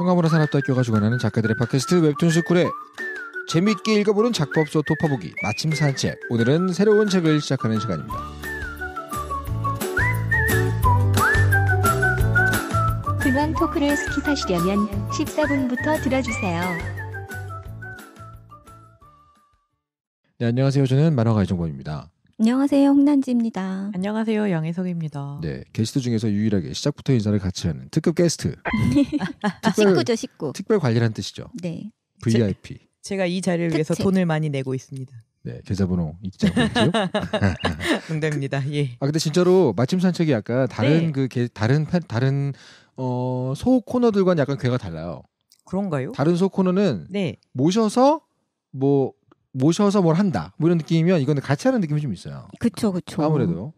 통합문화 산업대학교가 주관하는 작가들의 팟캐스트 웹툰 스쿨에 재미있게 읽어보는 작법소 토파보기 마침 산책 오늘은 새로운 책을 시작하는 시간입니다. 근황 토크를 스킵하시려면 14분부터 들어주세요. 네, 안녕하세요. 저는 만화가 이종범입니다. 안녕하세요. 홍난지입니다. 안녕하세요. 양혜석입니다. 네, 게스트 중에서 유일하게 시작부터 인사를 같이 하는 특급 게스트. 특별, 식구죠, 식구. 특별 관리란 뜻이죠. 네. VIP. 제, 가이 자리를 특채. 위해서 돈을 많이 내고 있습니다. 네, 계좌번호 잊지 농담입니다. 그, 예. 아 근데 진짜로 마침 산책이 약간 다른 네. 그 게, 다른 파, 다른 어, 소 코너들과는 약간 괴가 달라요. 그런가요? 다른 소 코너는 네. 모셔서 뭐 모셔서 뭘 한다 뭐 이런 느낌이면 이건 같이 하는 느낌이 좀 있어요. 그쵸 그쵸. 아무래도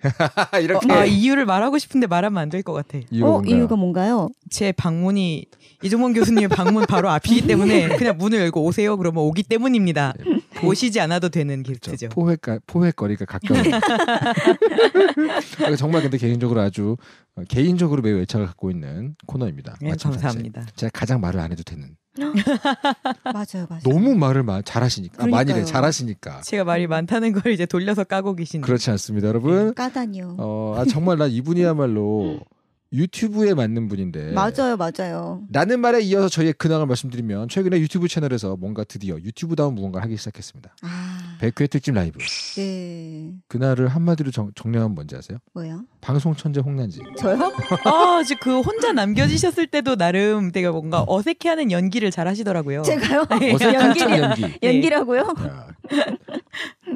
이렇게 어, 아, 아, 이유를 말하고 싶은데 말하면 안 될 것 같아. 이유가, 어, 뭔가요? 이유가 뭔가요? 제 방문이 이종원 교수님의 방문 바로 앞이기 때문에 그냥 문을 열고 오세요 그러면 오기 때문입니다. 네, 예. 오시지 않아도 되는 길트죠. 포획가 포획거리가 가까운. 네. 아, 정말 근데 개인적으로 아주 어, 개인적으로 매우 애착을 갖고 있는 코너입니다. 네, 감사합니다. 제가 가장 말을 안 해도 되는. 맞아요, 맞아요. 너무 말을 마, 잘하시니까 아, 많이래 잘하시니까. 제가 말이 많다는 걸 이제 돌려서 까고 계시네. 그렇지 않습니다, 여러분. 네, 까다니요. 어, 아, 정말 난 이분이야말로 유튜브에 맞는 분인데 맞아요 맞아요 라는 말에 이어서 저희의 근황을 말씀드리면 최근에 유튜브 채널에서 뭔가 드디어 유튜브다운 무언가를 하기 시작했습니다 아... 백회 특집 라이브 네 그날을 한마디로 정, 정리하면 뭔지 아세요? 뭐야? 방송 천재 홍난지 저요? 아, 그 혼자 남겨지셨을 때도 나름 되게 뭔가 어색해하는 연기를 잘 하시더라고요 제가요? 아, 예. 어색한 연기 연기 연기라고요? 야. 네.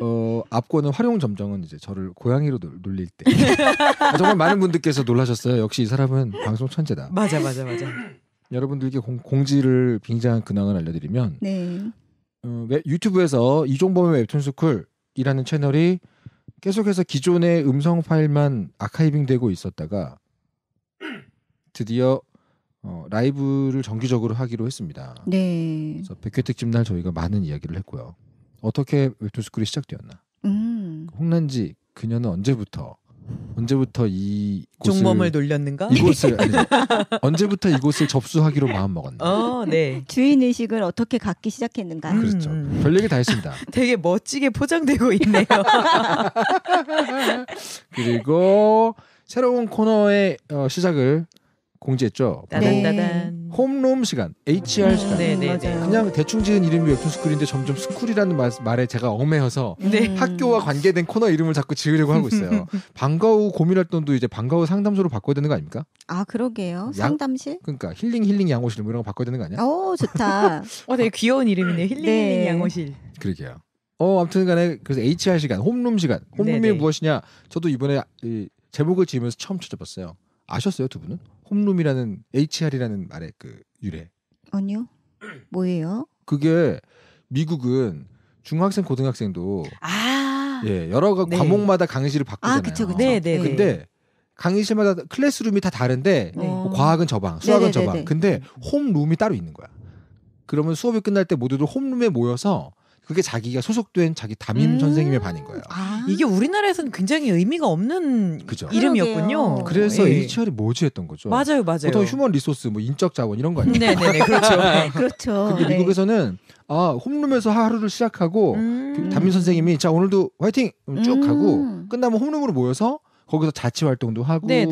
어, 앞권은 활용 점정은 이제 저를 고양이로 놀, 놀릴 때 아, 정말 많은 분들께서 놀라셨어요. 역시 이 사람은 방송 천재다. 맞아 맞아 맞아. 여러분들께 공, 지를 빙자한 근황을 알려드리면 네. 어, 웹, 유튜브에서 이종범의 웹툰 스쿨이라는 채널이 계속해서 기존의 음성 파일만 아카이빙되고 있었다가 드디어 어, 라이브를 정기적으로 하기로 했습니다. 네. 그래서 백회 특집 날 저희가 많은 이야기를 했고요. 어떻게 웹툰스쿨이 시작되었나? 음. 홍난지 그녀는 언제부터 언제부터 이 종범을 놀렸는가? 이곳을 아니, 언제부터 이곳을 접수하기로 마음 먹었나? 어, 네. 주인 의식을 어떻게 갖기 시작했는가? 음. 그렇죠. 별 얘기 다 했습니다. 되게 멋지게 포장되고 있네요. 그리고 새로운 코너의 어, 시작을 공지했죠. 네. 홈룸 시간, HR 시간. 네네네. 네, 네. 그냥 대충 지은 이름이 웹툰 스쿨인데 점점 스쿨이라는 말, 에 제가 엄해서 네. 학교와 관계된 코너 이름을 자꾸 지으려고 하고 있어요. 방과후 고민활동도 이제 방과후 상담소로 바꿔야 되는 거 아닙니까? 아 그러게요. 양, 상담실? 그러니까 힐링 힐링 양호실 뭐 이런 거 바꿔야 되는 거 아니야? 오 어, 좋다. 어 되게 귀여운 이름이네. 힐링 네. 힐링 양호실. 그러게요. 어 아무튼 간에 그래서 HR 시간, 홈룸 시간. 홈룸이 네, 네네. 무엇이냐? 저도 이번에 이, 제목을 지으면서 처음 찾아봤어요. 아셨어요 두 분은? 홈룸이라는 HR이라는 말의 그 유래. 아니요. 뭐예요? 그게 미국은 중학생 고등학생도 아~ 예 여러 네. 과목마다 강의실을 아, 바꾸잖아요. 아, 그쵸, 그쵸. 네, 네. 근데 강의실마다 클래스룸이 다 다른데 네. 뭐 과학은 저방, 네, 수학은 네네네네. 네, 저방. 네. 근데 홈룸이 따로 있는 거야. 그러면 수업이 끝날 때 모두들 홈룸에 모여서 그게 자기가 소속된 자기 담임 음. 선생님의 반인 거예요. 아. 이게 우리나라에서는 굉장히 의미가 없는 그죠. 이름이었군요. 그래서 예. HR이 뭐지 했던 거죠. 맞아요, 맞아요. 보통 휴먼 리소스, 뭐 인적 자원 이런 거 아니에요? 네, 네, 그렇죠. 그렇죠. 근데 네. 미국에서는 아 홈룸에서 하루를 시작하고 음. 그 담임 선생님이 자 오늘도 화이팅 쭉 음. 하고 끝나면 홈룸으로 모여서 거기서 자치 활동도 하고 네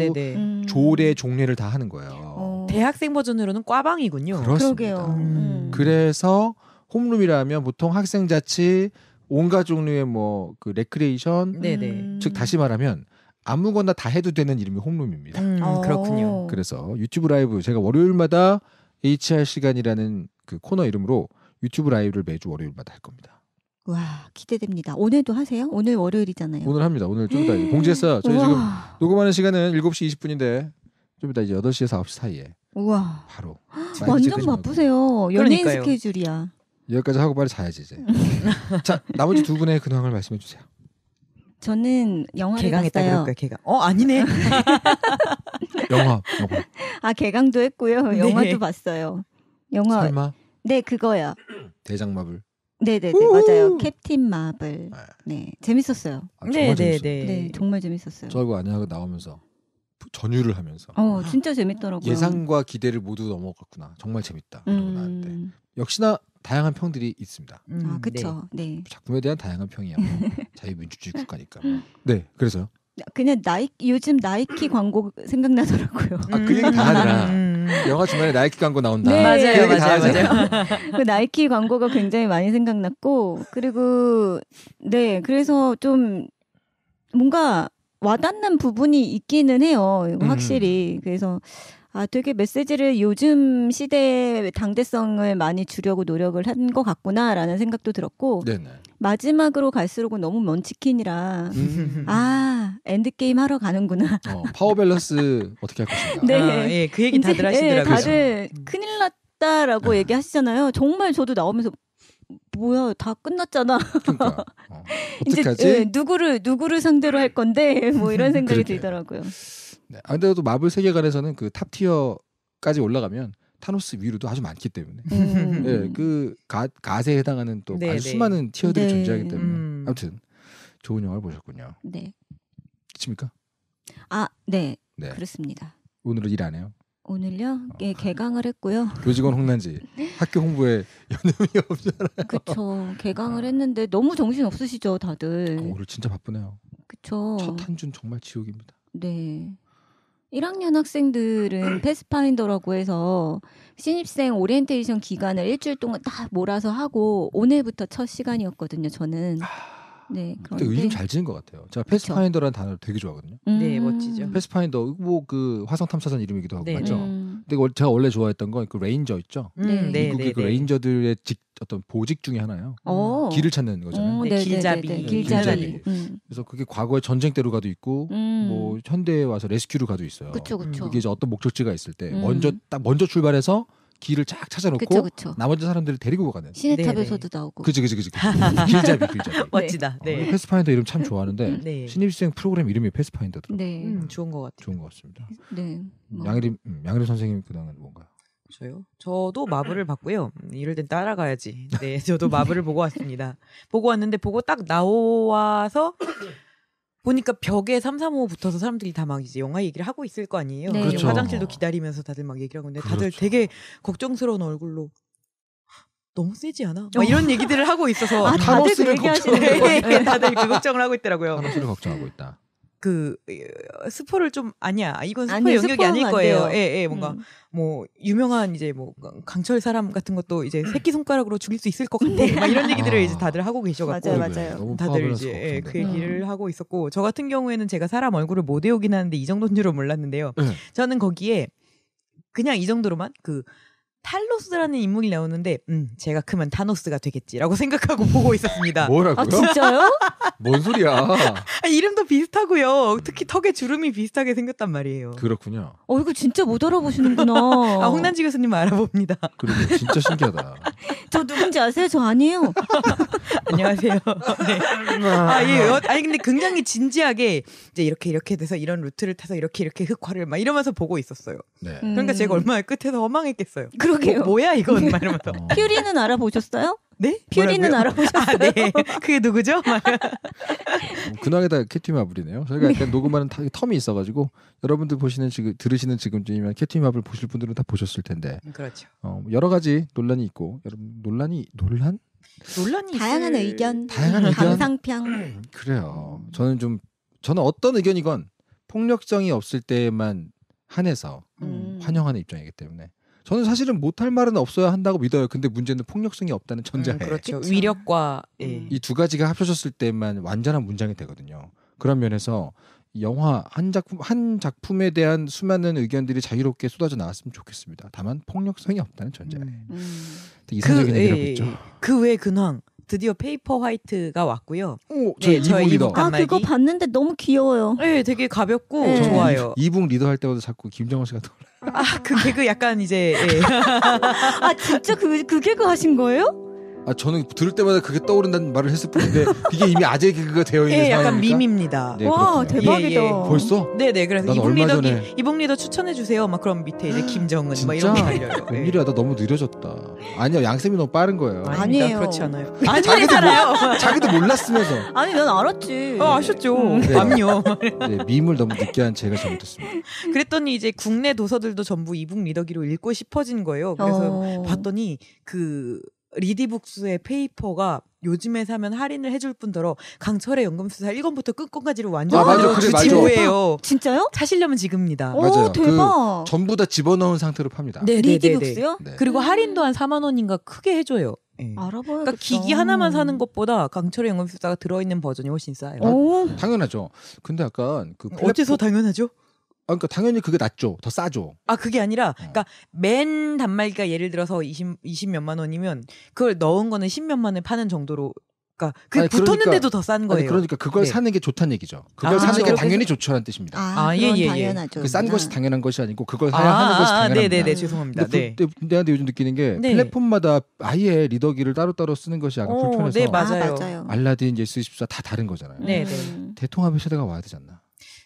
조례 종례를 다 하는 거예요. 어. 대학생 버전으로는 꽈방이군요. 그렇습니다. 그러게요. 음. 그래서 홈룸이라면 보통 학생 자치 온갖 종류의 뭐 그 레크레이션 네네. 네. 즉 다시 말하면 아무거나 다 해도 되는 이름이 홈룸입니다. 음, 어. 그렇군요. 그래서 유튜브 라이브 제가 월요일마다 HR 시간이라는 그 코너 이름으로 유튜브 라이브를 매주 월요일마다 할 겁니다. 와 기대됩니다. 오늘도 하세요? 오늘 월요일이잖아요. 오늘 합니다. 오늘 좀 이따 공지했어요. 음. 저희 우와. 지금 녹음하는 시간은 7시 20분인데 좀 이따 이제 8시에서 9시 사이에 우와 바로 완전 바쁘세요. 연예인 스케줄이야. 여기까지 하고 빨리 자야지 이제. 자 나머지 두 분의 근황을 말씀해 주세요. 저는 영화를 개강했다 봤어요. 그럴까 개강. 어 아니네. 영화. 영화. 아 개강도 했고요. 네. 영화도 봤어요. 영화. 설마? 네그거야 대장 마블. 네네네 네, 네, 맞아요. 캡틴 마블. 아. 네 재밌었어요. 아, 네네네. 네, 네 정말 재밌었어요. 저 이거 안녕하고 나오면서 전율을 하면서. 어 진짜 재밌더라고요. 예상과 기대를 모두 넘어갔구나. 정말 재밌다. 음... 나한테 역시나 다양한 평들이 있습니다. 음, 아, 그렇죠. 네. 작품에 대한 다양한 평이야. 뭐. 자유민주주의 국가니까. 뭐. 네, 그래서 그냥 나이 요즘 나이키 광고 생각나더라고요. 아, 그 얘기 다 하더라. 음, 음, 음. 영화 주말에 나이키 광고 나온다. 네. 그 맞아요, 그 맞아요, 맞아요. 그 나이키 광고가 굉장히 많이 생각났고 그리고 네, 그래서 좀 뭔가 와닿는 부분이 있기는 해요. 확실히. 음. 그래서 아, 되게 메시지를 요즘 시대의 당대성을 많이 주려고 노력을 한 것 같구나라는 생각도 들었고 네네. 마지막으로 갈수록은 너무 먼 치킨이라 음. 아 엔드게임 하러 가는구나 어, 파워 밸런스 어떻게 할 것인가 네, 아, 예, 그 얘기 이제, 예, 다들 하시더라고요 예, 다들 큰일 났다라고 네. 얘기하시잖아요 정말 저도 나오면서 뭐야 다 끝났잖아. 그러니까, 어. 이제 예, 누구를 누구를 상대로 할 건데 뭐 이런 생각이 들더라고요. 네. 아, 근데 도 마블 세계관에서는 그 탑티어까지 올라가면 타노스 위로도 아주 많기 때문에 음. 네, 그 가, 가세에 해당하는 또 네, 아주 네. 수많은 티어들이 네. 존재하기 음. 때문에 음. 아무튼 좋은 영화를 보셨군요. 네. 그렇습니까? 아, 네. 네. 그렇습니다. 오늘은 일 안 해요? 오늘요? 어. 예, 개강을 했고요. 교직원 홍난지 학교 홍보에 연음이 없잖아요. 그쵸. 개강을 어. 했는데 너무 정신 없으시죠, 다들. 아, 오늘 진짜 바쁘네요. 그쵸. 첫한준 정말 지옥입니다. 네. 1학년 학생들은 패스파인더라고 해서 신입생 오리엔테이션 기간을 일주일 동안 다 몰아서 하고 오늘부터 첫 시간이었거든요. 저는. 아. 네. 음. 그런데 요즘 잘지은것 같아요. 제가 패스파인더라는 단어를 되게 좋아하거든요. 음. 네, 멋지죠. 패스파인더 뭐그 화성 탐사선 이름이기도 하고 네. 맞죠. 음. 근데 제가 원래 좋아했던 건 그 레인저 있죠. 음. 네. 미국의 네, 네, 그 네. 레인저들의 직 어떤 보직 중에 하나예요. 오. 어. 길을 찾는 거잖아요. 오, 어, 네, 길잡이. 네, 네, 길잡이. 음. 그래서 그게 과거에 전쟁대로 가도 있고 음. 뭐 현대에 와서 레스큐로 가도 있어요. 그쵸, 그쵸. 그 이제 어떤 목적지가 있을 때 음. 먼저 딱 먼저 출발해서 길을 쫙 찾아놓고 그쵸, 그쵸. 나머지 사람들을 데리고 가는 시내탑에서도 네, 네. 나오고 그지그지 그치, 길잡이 길잡이 멋지다 어, 네. 어, 패스파인더 이름 참 좋아하는데 음. 네. 신입생 프로그램 이름이 패스파인더더라고요 네. 음, 좋은 것 같아요 좋은 것 같습니다 네. 양일림 음, 양일림 음, 선생님 그 근황은 뭔가 저요? 저도 마블을 봤고요. 음, 이럴 땐 따라가야지. 네, 저도 마블을 보고 왔습니다. 보고 왔는데 보고 딱 나와서 보니까 벽에 삼삼오오 붙어서 사람들이 다 막 이제 영화 얘기를 하고 있을 거 아니에요. 네. 그렇죠. 화장실도 기다리면서 다들 막 얘기를 하고 있는데 그렇죠. 다들 되게 걱정스러운 얼굴로 너무 세지 않아? 막 어. 이런 얘기들을 하고 있어서 아, 다들 그 얘기하시네. 다들 그 걱정을 하고 있더라고요. 타노스를 걱정하고 있다. 그 스포를 좀 아니야 이건 스포 아니, 영역이 아닐 거예요. 예, 예, 뭔가 음. 뭐 유명한 이제 뭐 강철 사람 같은 것도 이제 음. 새끼 손가락으로 죽일 수 있을 것 같아. 네. 막 이런 얘기들을 아. 이제 다들 하고 계셔가지고 맞아요, 맞아요. 다들 이제 예, 그 얘기를 음. 하고 있었고 저 같은 경우에는 제가 사람 얼굴을 못 외우긴 하는데 이 정도인 줄은 몰랐는데요. 음. 저는 거기에 그냥 이 정도로만 그 탈로스라는 인물이 나오는데 음 제가 크면 타노스가 되겠지라고 생각하고 보고 있었습니다. 뭐라고요? 아, 진짜요? 뭔 소리야? 아, 이름도 비슷하고요. 특히 턱에 주름이 비슷하게 생겼단 말이에요. 그렇군요. 어 이거 진짜 못 알아보시는구나. 아, 홍난지 교수님 알아봅니다. 그러게 진짜 신기하다. 저 누군지 아세요? 저 아니에요. 안녕하세요. 네. 아 예. 어, 아니 근데 굉장히 진지하게 이제 이렇게 이렇게 돼서 이런 루트를 타서 이렇게 이렇게 흑화를 막 이러면서 보고 있었어요. 네. 음. 그러니까 제가 얼마나 끝에서 허망했겠어요. 그러니까 그러게요. 뭐, 야 이건 막이면서 어. 퓨리는 알아보셨어요? 네? 퓨리는 알아보셨어요? 아, 네. 그게 누구죠? 어, 근황에다 캐티 마블이네요. 저희가 일단 네. 녹음하는 텀이 있어가지고 여러분들 보시는 지금 들으시는 지금쯤이면 캐티 마블 보실 분들은 다 보셨을 텐데. 음, 그렇죠. 어, 뭐 여러 가지 논란이 있고 여러분 논란이 논란? 논란이 다양한 있을... 의견, 다양한 음, 의견, 감상평. 그래요. 저는 좀 저는 어떤 의견이건 폭력성이 없을 때만 한해서 음. 환영하는 입장이기 때문에 저는 사실은 못할 말은 없어야 한다고 믿어요. 근데 문제는 폭력성이 없다는 음, 전제에 음, 그렇죠. 그쵸. 위력과 예. 음. 이두 가지가 합쳐졌을 때만 완전한 문장이 되거든요. 그런 면에서 영화 한 작품 한 작품에 대한 수많은 의견들이 자유롭게 쏟아져 나왔으면 좋겠습니다. 다만 폭력성이 없다는 전제에 음. 이상적인 그, 얘기라고 했죠. 예. 그외 근황 드디어 페이퍼 화이트가 왔고요. 오, 네, 저희 이북, 아, 아 그거 봤는데 너무 귀여워요. 네, 되게 가볍고 네. 좋아요. 이북 리더 할 때마다 자꾸 김정은 씨가 떠올라. 아그 개그 약간 이제. 예. 아 진짜 그그 그 개그 하신 거예요? 아 저는 들을 때마다 그게 떠오른다는 말을 했을 뿐인데 이게 이미 아재 개그가 되어 있는 예, 약간 상황이니까? 밈입니다. 네, 와 그렇군요. 대박이다. 예, 예. 벌써? 네네 네, 그래서 이북 리더 전에... 이북 리더 추천해 주세요. 막 그럼 밑에 이제 아, 김정은 막 이런 게 달려요. 웬일이나 너무 느려졌다. 아니요 양쌤이 너무 빠른 거예요. 아니에요 그렇지 않아요. 아니 자기도 몰라, 자기도 몰랐으면서. 아니 난 알았지. 아, 아셨죠. 음. 네. 암요. 네. 네, 밈을 너무 늦게 한 제가 잘못했습니다. 그랬더니 이제 국내 도서들도 전부 이북 리더기로 읽고 싶어진 거예요. 그래서 어... 봤더니 그 리디북스의 페이퍼가 요즘에 사면 할인을 해줄 뿐더러 강철의 연금수사 1권부터 끝권까지를 완전 아, 맞주지우예요 진짜요? 사시려면 지금입니다. 오, 맞아요. 그 대박. 그 전부 다 집어넣은 상태로 팝니다. 네, 네, 네, 네. 리디북스요? 네. 그리고 음. 할인 도한 4만 원인가 크게 해줘요. 네. 예. 알아봐요 그러니까 기기 하나만 사는 것보다 강철의 연금수사가 들어있는 버전이 훨씬 싸요. 아, 당연하죠. 근데 약간 그 플랫폼... 어째서 당연하죠? 아, 그러니까 당연히 그게 낫죠. 더 싸죠. 아 그게 아니라, 어. 그러니까 맨 단말기가 예를 들어서 20 20 몇만 원이면 그걸 넣은 거는 10 몇만 원에 파는 정도로. 그러니까 그 붙었는데도 더 싼 거예요. 아니, 그러니까 그걸 네. 사는 게 좋다는 얘기죠. 그걸 아, 사는 게 당연히 좋죠라는 뜻입니다. 아, 예, 그 예, 예. 예. 그싼 것이 아. 당연한 것이 아니고 그걸 사야 하는 것이 아, 당연합니 네네네 네. 죄송합니다. 근데 네. 근데 내가 요즘 느끼는 게 네. 플랫폼마다 아예 리더기를 따로따로 쓰는 것이 약간 어, 네, 불편해서 네, 맞- 맞아요. 알라딘, 예스24 다 다른 거잖아요. 네, 네. 음. 대통합의 시대가 와야 되지 않나?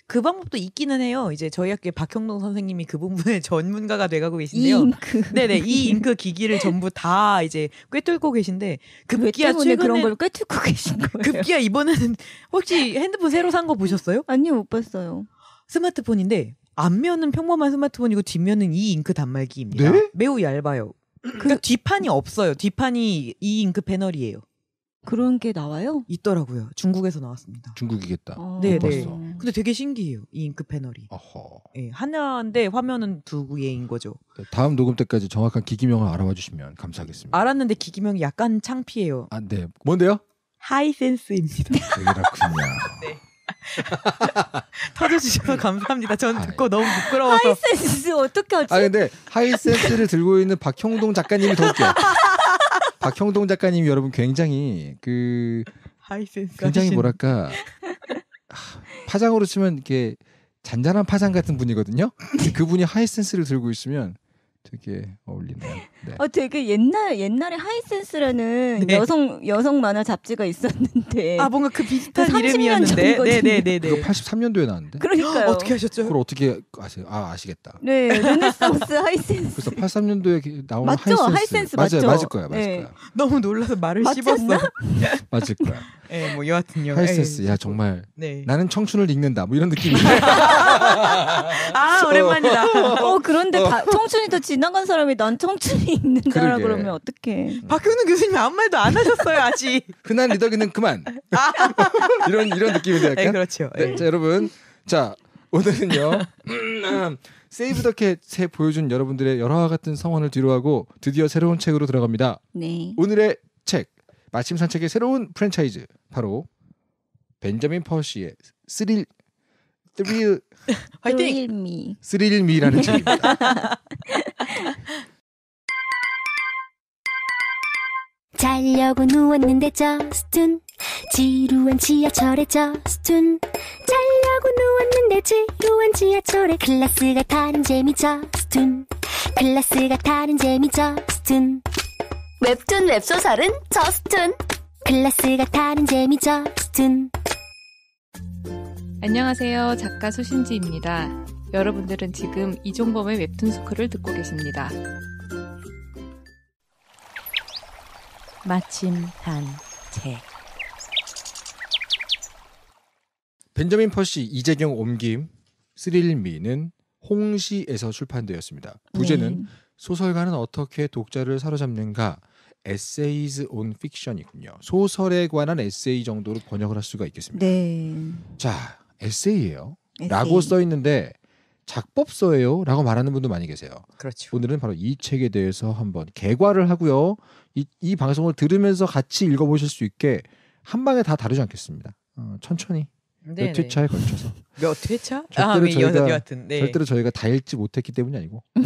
그 방법도 있기는 해요. 이제 저희 학교에 박형동 선생님이 그 부분에 전문가가 돼가고 계신데요. 이 잉크. 네네. 이 잉크 기기를 전부 다 이제 꿰뚫고 계신데 급기야 그 그 최근에 그런 걸 꿰뚫고 계신 그 거예요. 급기야 이번에는 혹시 핸드폰 새로 산 거 보셨어요? 아니요, 못 봤어요. 스마트폰인데 앞면은 평범한 스마트폰이고 뒷면은 이 잉크 단말기입니다. 네? 매우 얇아요. 그러니까 뒷판이 없어요. 뒷판이 이 잉크 패널이에요. 그런 게 나와요? 있더라고요. 중국에서 나왔습니다. 중국이겠다. 아, 네, 네. 근데 되게 신기해요. 이 잉크 패널이. 어허. 네, 하나인데 화면은 두 개인 거죠. 네, 다음 녹음 때까지 정확한 기기명을 알아봐 주시면 감사하겠습니다. 알았는데 기기명이 약간 창피해요. 아, 네. 뭔데요? 하이센스입니다. 아, 그렇군요. 네. 터져주셔서 감사합니다. 전 듣고 아 너무 부끄러워서. 하이센스 어떻게 하지? 아 근데 하이센스를 들고 있는 박형동 작가님이 더 웃겨. 박형동 작가님 이 여러분 굉장히 그 굉장히 뭐랄까 파장으로 치면 이렇게 잔잔한 파장 같은 분이거든요. 그분이 하이센스를 들고 있으면 되게 어울리네요. 네. 아, 되게 옛날 옛날에 하이센스라는 네. 여성 여성 만화 잡지가 있었는데 아 뭔가 그 비슷한 그 이름이었는데 네네네 네, 83년도에 나왔는데 그러니까 어떻게 하셨죠? 그걸 어떻게 아세요? 아 아시겠다. 네 르네상스 하이센스. 그래서 83년도에 그 나온 맞죠? 하이센스, 하이센스 맞아요, 맞죠? 맞을 거야 맞을 네. 거야. 너무 놀라서 말을 씹었어. 맞을 거야. 예, 뭐 여하튼요. 하이센스 에이, 예, 야 그렇죠. 정말 네. 나는 청춘을 읽는다 뭐 이런 느낌이. 아 어. 오랜만이다. 어 그런데 어. 다, 청춘이 더 지나간 사람이 난 청춘이 있는다라 그러면 어떡해. 음. 박효는 교수님 이 아무 말도 안 하셨어요, 아직. 흔한 리더기는 그만. 아. 이런, 이런 느낌인데 약간. 네, 그렇죠. 네, 네, 자, 여러분. 자, 오늘은요. 세이브 더 캣에 보여준 여러분들의 여러와 같은 성원을 뒤로하고 드디어 새로운 책으로 들어갑니다. 네. 오늘의 책. 마침 산책의 새로운 프랜차이즈. 바로 벤자민 퍼시의 스릴 스릴 화이팅 스릴미라는 책입니다. 자려고 누웠는데 저스툰 지루한 지하철에 저스툰 자려고 누웠는데 지루한 지하철에 클래스가 다른 재미 저스툰 클래스가 다른 재미 저스툰 웹툰 웹소설은 저스툰 클래스가 다른 재미 저스툰 안녕하세요 작가 소신지입니다 여러분들은 지금 이종범의 웹툰 스쿨을 듣고 계십니다 마침 단 책. 벤저민 퍼시 이재경 옮김 스릴미는 홍시에서 출판되었습니다. 부제는 네. 소설가는 어떻게 독자를 사로잡는가 에세이즈 온 픽션이군요. 소설에 관한 에세이 정도로 번역을 할 수가 있겠습니다. 네. 자, 에세이예요. 에세이. 라고 써 있는데 작법서예요라고 말하는 분도 많이 계세요. 그렇죠. 오늘은 바로 이 책에 대해서 한번 개괄을 하고요. 이, 이 방송을 들으면서 같이 읽어보실 수 있게 한 방에 다 다루지 않겠습니다. 어, 천천히 네네. 몇 네. 회차에 걸쳐서 몇 회차? 아, 절대로 아, 저희가 여하 네. 절대로 저희가 다 읽지 못했기 때문이 아니고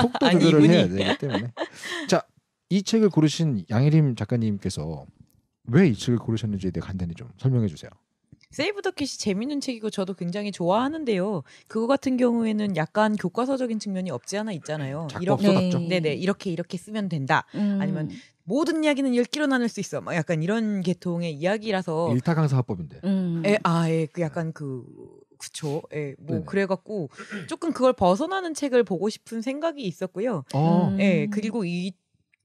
속도 조절을 아니, 해야 되기 때문에 자 이 책을 고르신 양혜림 작가님께서 왜 이 책을 고르셨는지에 대해 간단히 좀 설명해 주세요. 세이브 더 캣이 재밌는 책이고 저도 굉장히 좋아하는데요. 그거 같은 경우에는 약간 교과서적인 측면이 없지 않아 있잖아요. 이렇게 네. 네 이렇게 이렇게 쓰면 된다. 음. 아니면 모든 이야기는 열기로 나눌 수 있어. 막 뭐 약간 이런 계통의 이야기라서 일타 강사 화법인데. 음. 에, 예, 아, 예. 그 약간 그 그쵸. 예. 뭐 네네. 그래갖고 조금 그걸 벗어나는 책을 보고 싶은 생각이 있었고요. 아. 예. 음. 그리고 이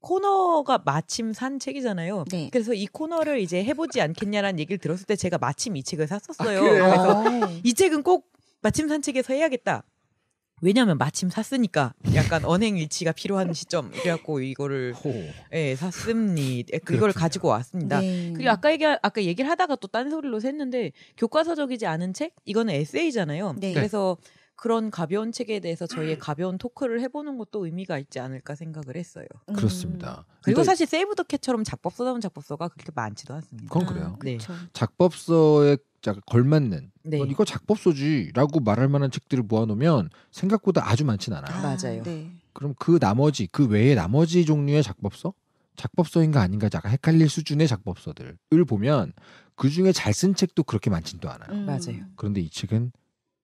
코너가 마침 산 책이잖아요. 네. 그래서 이 코너를 이제 해보지 않겠냐라는 얘기를 들었을 때 제가 마침 이 책을 샀었어요. 아, 그래서 어. 이 책은 꼭 마침 산 책에서 해야겠다. 왜냐하면 마침 샀으니까 약간 언행 일치가 필요한 시점 그래갖고 이거를 호. 예 샀습니다. 예, 그걸 가지고 왔습니다. 네. 그리고 아까 얘기 아까 얘기를 하다가 또 딴소리로 샜는데 교과서적이지 않은 책 이거는 에세이잖아요. 네. 그래서 네. 그런 가벼운 책에 대해서 저희의 음. 가벼운 토크를 해보는 것도 의미가 있지 않을까 생각을 했어요. 그렇습니다. 음. 그리고 사실 세이브 더 캣처럼 작법서다운 작법서가 그렇게 많지도 않습니다. 그건 그래요. 아, 네. 작법서에 걸맞는 네. 이거 작법서지라고 말할 만한 책들을 모아놓으면 생각보다 아주 많진 않아요. 아, 맞아요. 네. 그럼 그 나머지 그 외에 나머지 종류의 작법서 작법서인가 아닌가 약간 헷갈릴 수준의 작법서들을 보면 그 중에 잘 쓴 책도 그렇게 많진도 않아요. 음. 맞아요. 그런데 이 책은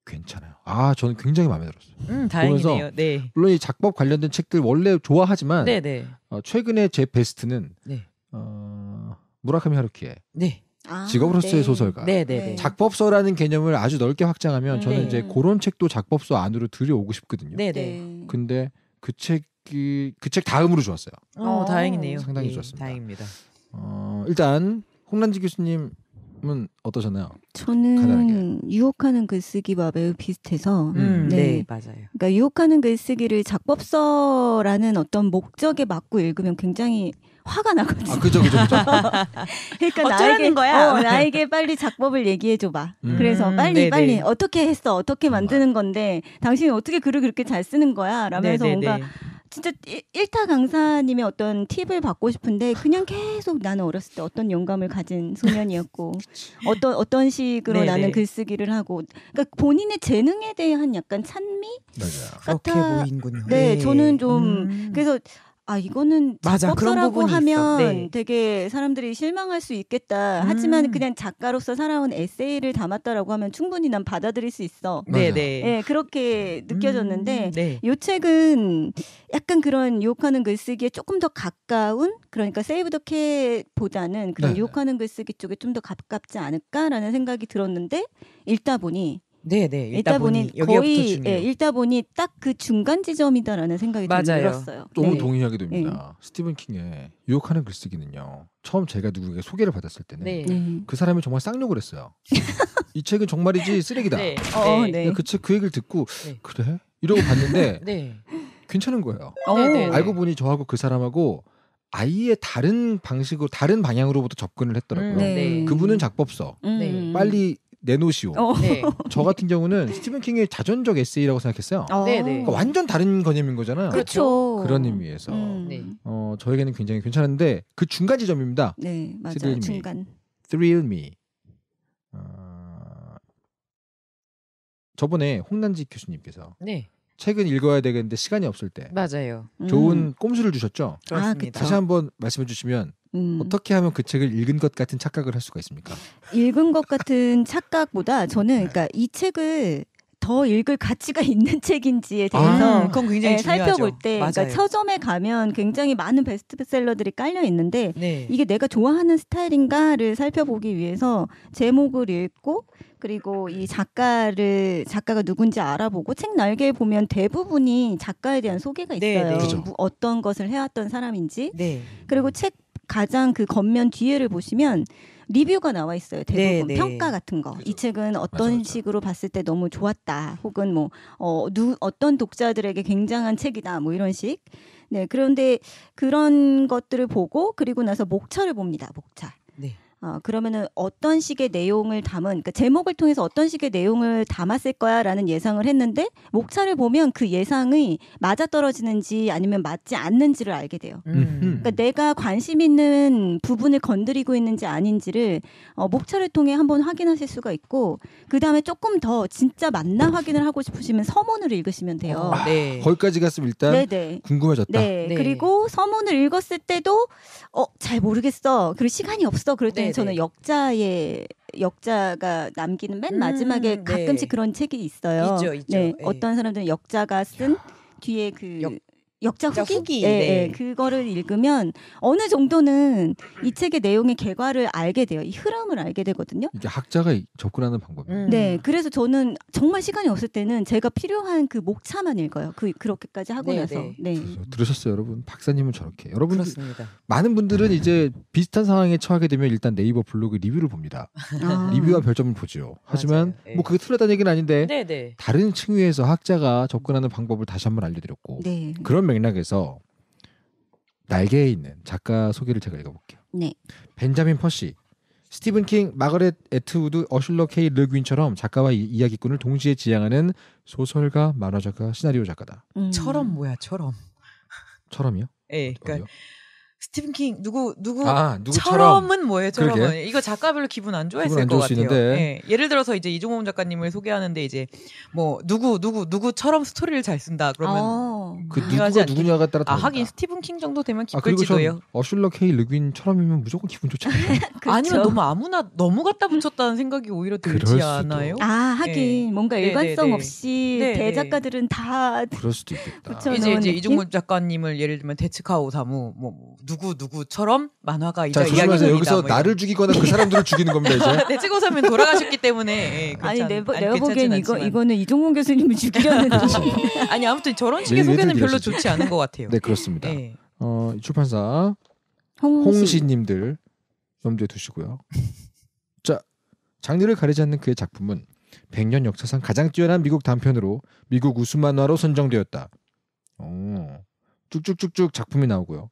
괜찮아요. 아, 저는 굉장히 마음에 들었어요. 음, 다행이네요. 네. 물론 이 작법 관련된 책들 원래 좋아하지만 네네. 네. 어, 최근에 제 베스트는 네. 어, 무라카미 하루키의 네. 직업으로서의 아, 네. 소설가. 네네네. 네, 작법서라는 개념을 아주 넓게 확장하면 음, 저는 네. 이제 그런 책도 작법서 안으로 들여오고 싶거든요. 네네. 근데 그 책이 그 책 다음으로 좋았어요. 어, 다행이네요. 상당히 네, 좋았습니다. 다행입니다. 어, 일단 홍란지 교수님 작가님은 음. 어떠셨나요? 저는 간단하게. 유혹하는 글쓰기와 매우 비슷해서 음, 음, 네. 네. 맞아요. 그러니까 유혹하는 글쓰기를 작법서라는 어떤 목적에 맞고 읽으면 굉장히 화가 나거든요. 아, 그죠, 그죠, 그죠. 그러니까 나에게 거야. 어, 나에게 빨리 작법을 얘기해 줘봐. 음. 그래서 음, 빨리 네네. 빨리 어떻게 했어, 어떻게 만드는 건데 당신이 어떻게 글을 그렇게 잘 쓰는 거야? 라면서 네네네. 뭔가 진짜 일타 강사님의 어떤 팁을 받고 싶은데 그냥 계속 나는 어렸을 때 어떤 영감을 가진 소년이었고 어떤 어떤 식으로 네 나는 글쓰기를 하고 그러니까 본인의 재능에 대한 약간 찬미 맞아. 같아 보인군요. 네, 네, 저는 좀 음. 그래서 아 이거는 맞아, 작법라고 하면 네. 되게 사람들이 실망할 수 있겠다. 음. 하지만 그냥 작가로서 살아온 에세이를 담았다라고 하면 충분히 난 받아들일 수 있어. 네네. 네. 네. 예, 그렇게 음, 느껴졌는데 음. 네. 이 책은 약간 그런 유혹하는 글쓰기에 조금 더 가까운 그러니까 세이브 더 캐보다는 그런 네. 유혹하는 글쓰기 쪽에 좀 더 가깝지 않을까라는 생각이 들었는데 읽다 보니 네네. 읽다, 보니, 거의 예, 읽다 보니 딱 그 중간 지점이다라는 생각이 맞아요. 들었어요. 너무 네. 동의하게 됩니다. 네. 스티븐 킹의 유혹하는 글쓰기는요. 처음 제가 누구에게 소개를 받았을 때는 네. 네. 그 사람이 정말 쌍욕을 했어요. 이 책은 정말이지 쓰레기다. 네. 어, 네. 그책 그, 그 얘기를 듣고 그래 이러고 봤는데 괜찮은 거예요. 오. 어. 알고 보니 저하고 그 사람하고 아예 다른 방식으로 다른 방향으로부터 접근을 했더라고요. 음, 네. 그분은 작법서 음, 네. 빨리 내놓으시오. 어. 네. 저 같은 경우는 네. 스티븐 킹의 자전적 에세이라고 생각했어요. 어. 네, 네. 그러니까 완전 다른 개념인 거잖아. 그렇죠. 그런 의미에서 음. 네. 네. 어, 저에게는 굉장히 괜찮은데 그 중간 지점입니다. 네, 맞아요. 중간. Thrill Me. 어, 저번에 홍난지 교수님께서 네. 책은 읽어야 되겠는데 시간이 없을 때 맞아요. 좋은 음. 꼼수를 주셨죠. 아, 그렇습니다. 다시 한번 말씀해 주시면 음. 어떻게 하면 그 책을 읽은 것 같은 착각을 할 수가 있습니까? 읽은 것 같은 착각보다 저는 그러니까 이 책을 더 읽을 가치가 있는 책인지에 대해서 아, 네, 살펴볼 때 그러니까 서점에 가면 굉장히 많은 베스트셀러들이 깔려 있는데 네. 이게 내가 좋아하는 스타일인가를 살펴보기 위해서 제목을 읽고 그리고 이 작가를 작가가 누군지 알아보고 책 날개에 보면 대부분이 작가에 대한 소개가 네, 있어요. 그렇죠. 어떤 것을 해왔던 사람인지. 네. 그리고 책 가장 그 겉면 뒤에를 보시면 리뷰가 나와 있어요. 대부분 네, 네. 평가 같은 거. 그렇죠. 이 책은 어떤 맞아, 맞아. 식으로 봤을 때 너무 좋았다. 혹은 뭐 어, 누, 어떤 독자들에게 굉장한 책이다. 뭐 이런 식. 네. 그런데 그런 것들을 보고 그리고 나서 목차를 봅니다. 목차. 어, 그러면은 어떤 식의 내용을 담은 그러니까 제목을 통해서 어떤 식의 내용을 담았을 거야라는 예상을 했는데 목차를 보면 그 예상이 맞아 떨어지는지 아니면 맞지 않는지를 알게 돼요. 음. 그러니까 내가 관심 있는 부분을 건드리고 있는지 아닌지를 어, 목차를 통해 한번 확인하실 수가 있고 그 다음에 조금 더 진짜 맞나 확인을 하고 싶으시면 서문을 읽으시면 돼요. 아, 아 네. 거기까지 갔으면 일단 네네. 네. 궁금해졌다. 네. 네. 그리고 서문을 읽었을 때도 어잘 모르겠어. 그리고 시간이 없어. 그럴 때 네네. 저는 네. 역자의 역자가 남기는 맨 음, 마지막에 음, 가끔씩 네. 그런 책이 있어요. 있죠, 있죠. 네, 네. 어떤 사람들은 역자가 쓴 뒤에 그 역, 역자 후기, 후기. 예, 네, 네. 그거를 읽으면 어느 정도는 이 책의 내용의 개괄을 알게 돼요. 이 흐름을 알게 되거든요. 이게 학자가 접근하는 방법이에요. 음. 네, 그래서 저는 정말 시간이 없을 때는 제가 필요한 그 목차만 읽어요. 그 그렇게까지 하고 네, 나서. 네. 그 들으셨어요, 여러분. 박사님은 저렇게. 여러분 그렇습니다. 많은 분들은 이제 비슷한 상황에 처하게 되면 일단 네이버 블로그 리뷰를 봅니다. 아. 리뷰와 별점을 보죠. 하지만 네. 뭐 그게 틀렸다는 얘기는 아닌데 다른 층위에서 학자가 접근하는 방법을 다시 한번 알려드렸고 그런 맥락에서 날개에 있는 작가 소개를 제가 읽어볼게요. 네. 벤자민 퍼시, 스티븐 킹, 마가렛 에트우드, 어슐러 케이 르귄처럼 작가와 이, 야기꾼을 동시에 지향하는 소설가, 만화작가, 시나리오 작가다. 음. 처럼 뭐야, 처럼. 처럼이요? 예, 그러니까 어디요? 스티븐 킹 누구 누구 아, 처럼은 뭐예요? 처럼은 이거 작가별로 기분 안 좋아했을 기분 안것 같아요. 예. 예를 들어서 이제 이종범 작가님을 소개하는데 이제 뭐 누구 누구 누구처럼 스토리를 잘 쓴다 그러면 아. 음, 그 누구가 누구냐에 따라 다아 하긴 스티븐 킹 정도 되면 아, 기쁠지도요. 아, 어슐러 케이 르귄처럼이면 무조건 기분 좋잖아요 그렇죠. 아니면 너무 아무나 너무 갖다 붙였다는 생각이 오히려 들지 않아요? 아 하긴 예. 네. 뭔가 일관성 네, 네. 없이 네네. 네. 대작가들은 다 그럴 수도 있겠다. 이제 이제 이종범 작가님을 예를 들면 대츠카오 사무 뭐, 뭐 누구 누구처럼 만화가 이자 이야기입니다. 뭐 여기서 뭐 나를 죽이거나 그 사람들을 죽이는 겁니다 이제. 네, 찍어서면 돌아가셨기 때문에. 예, 아니 내, 가 보기엔 이거 이거는 이종훈 교수님을 죽이려는. 아니 아무튼 저런 식의 소개는 별로 좋지 않은 것 같아요. 네 그렇습니다. 네. 어, 출판사 홍시. 님들 염두에 두시고요. 자 장르를 가리지 않는 그의 작품은 100년 역사상 가장 뛰어난 미국 단편으로 미국 우수 만화로 선정되었다. 어, 쭉쭉쭉쭉 작품이 나오고요.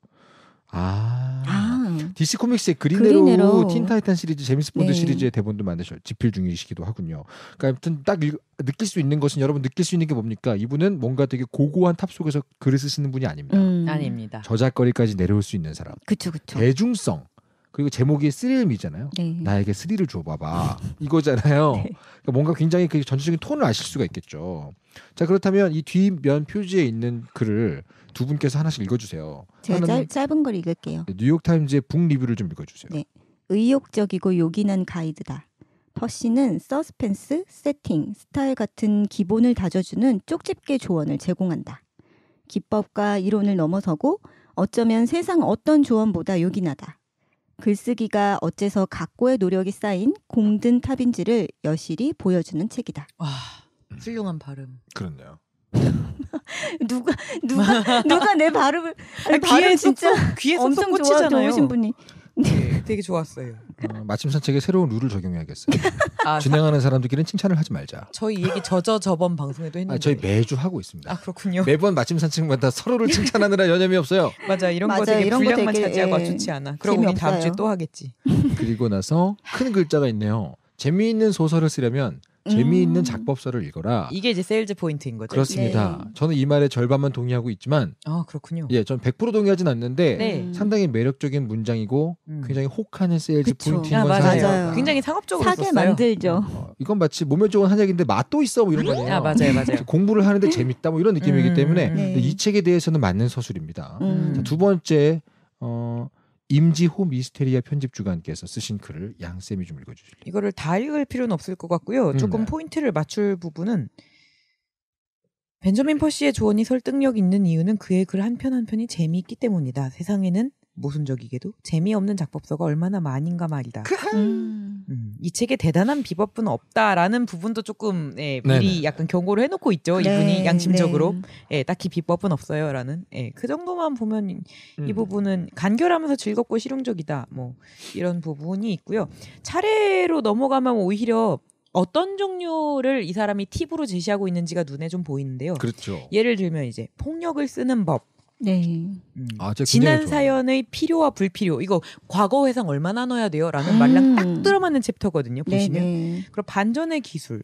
아. 아. d 코믹스의 그린에로, 그린에로. 틴타이탄 시리즈, 제임스 본드 네. 시리즈의 대본도 만드셔 집필 중이시기도 하군요. 그러니까 아무튼 딱 읽, 느낄 수 있는 것은 여러분 느낄 수 있는 게 뭡니까? 이분은 뭔가 되게 고고한 탑 속에서 글을 쓰시는 분이 아닙니다. 음. 아닙니다. 저작거리까지 내려올 수 있는 사람. 그쵸 그쵸. 대중성. 그리고 제목이 스릴미잖아요. 네. 나에게 스릴을 줘봐봐 이거잖아요. 네. 그러니까 뭔가 굉장히 그 전체적인 톤을 아실 수가 있겠죠. 자 그렇다면 이 뒷면 표지에 있는 글을 두 분께서 하나씩 읽어주세요. 제가 짧, 짧은 걸 읽을게요. 네, 뉴욕 타임즈의 북 리뷰를 좀 읽어주세요. 네. 의욕적이고 요긴한 가이드다. 퍼시는 서스펜스, 세팅, 스타일 같은 기본을 다져주는 쪽집게 조언을 제공한다. 기법과 이론을 넘어서고 어쩌면 세상 어떤 조언보다 요긴하다. 글쓰기가 어째서 각고의 노력이 쌓인 공든 탑인지를 여실히 보여주는 책이다. 와, 음. 훌륭한 발음. 그렇네요. 누가 누가 누가 내 발음을 아니, 발음 진짜 귀에 엄청 좋아, 좋으신 분이 네. 네, 되게 좋았어요. 어, 마침 산책에 새로운 룰을 적용해야겠어요. 아, 진행하는 사람들끼리는 칭찬을 하지 말자. 저희 얘기 저저 저번 방송에도 아, 했는데. 아, 저희 매주 하고 있습니다. 아 그렇군요. 매번 마침 산책마다 서로를 칭찬하느라 여념이 없어요. 맞아 이런 맞아, 거 되게 이런 분량만 되게, 차지하고 예, 좋지 않아. 그러 우리 다음 주에 또 하겠지. 그리고 나서 큰 글자가 있네요. 재미있는 소설을 쓰려면 재미있는 음. 작법서를 읽어라. 이게 이제 세일즈 포인트인 거죠. 그렇습니다. 네. 저는 이 말의 절반만 동의하고 있지만 아, 그렇군요. 예, 전 100% 동의하진 않는데 네. 상당히 매력적인 문장이고 음. 굉장히 혹하는 세일즈 그쵸. 포인트인 아, 건 맞아요. 사실 굉장히 상업적으로 사게 썼어요. 만들죠. 어, 어 이건 마치 몸에 좋은 한약인데 맛도 있어 뭐 이런 거예요. 아, 맞아요. 맞아요. 공부를 하는데 재밌다 뭐 이런 느낌이기 음, 때문에 음. 네. 이 책에 대해서는 맞는 서술입니다. 음. 자, 두 번째 어 임지호 미스테리아 편집주간께서 쓰신 글을 양쌤이 좀 읽어주실래요? 이거를 다 읽을 필요는 없을 것 같고요. 음, 조금 네. 포인트를 맞출 부분은 벤저민 퍼시의 조언이 설득력 있는 이유는 그의 글 한 편 한편이 재미있기 때문이다. 세상에는 모순적이게도 재미없는 작법서가 얼마나 많은가 말이다. 그, 음. 음. 이 책에 대단한 비법은 없다라는 부분도 조금 예, 미리 네네. 약간 경고를 해놓고 있죠. 네, 이분이 양심적으로 네. 예, 딱히 비법은 없어요라는 예, 그 정도만 보면 이, 음. 이 부분은 간결하면서 즐겁고 실용적이다. 뭐 이런 부분이 있고요. 차례로 넘어가면 오히려 어떤 종류를 이 사람이 팁으로 제시하고 있는지가 눈에 좀 보이는데요. 그렇죠. 예를 들면 이제 폭력을 쓰는 법. 네. 음. 아, 지난 사연의 필요와 불필요 이거 과거 회상 얼마나 넣어야 돼요라는 음. 말랑 딱 들어맞는 챕터거든요 보시면 네, 네네. 그럼 반전의 기술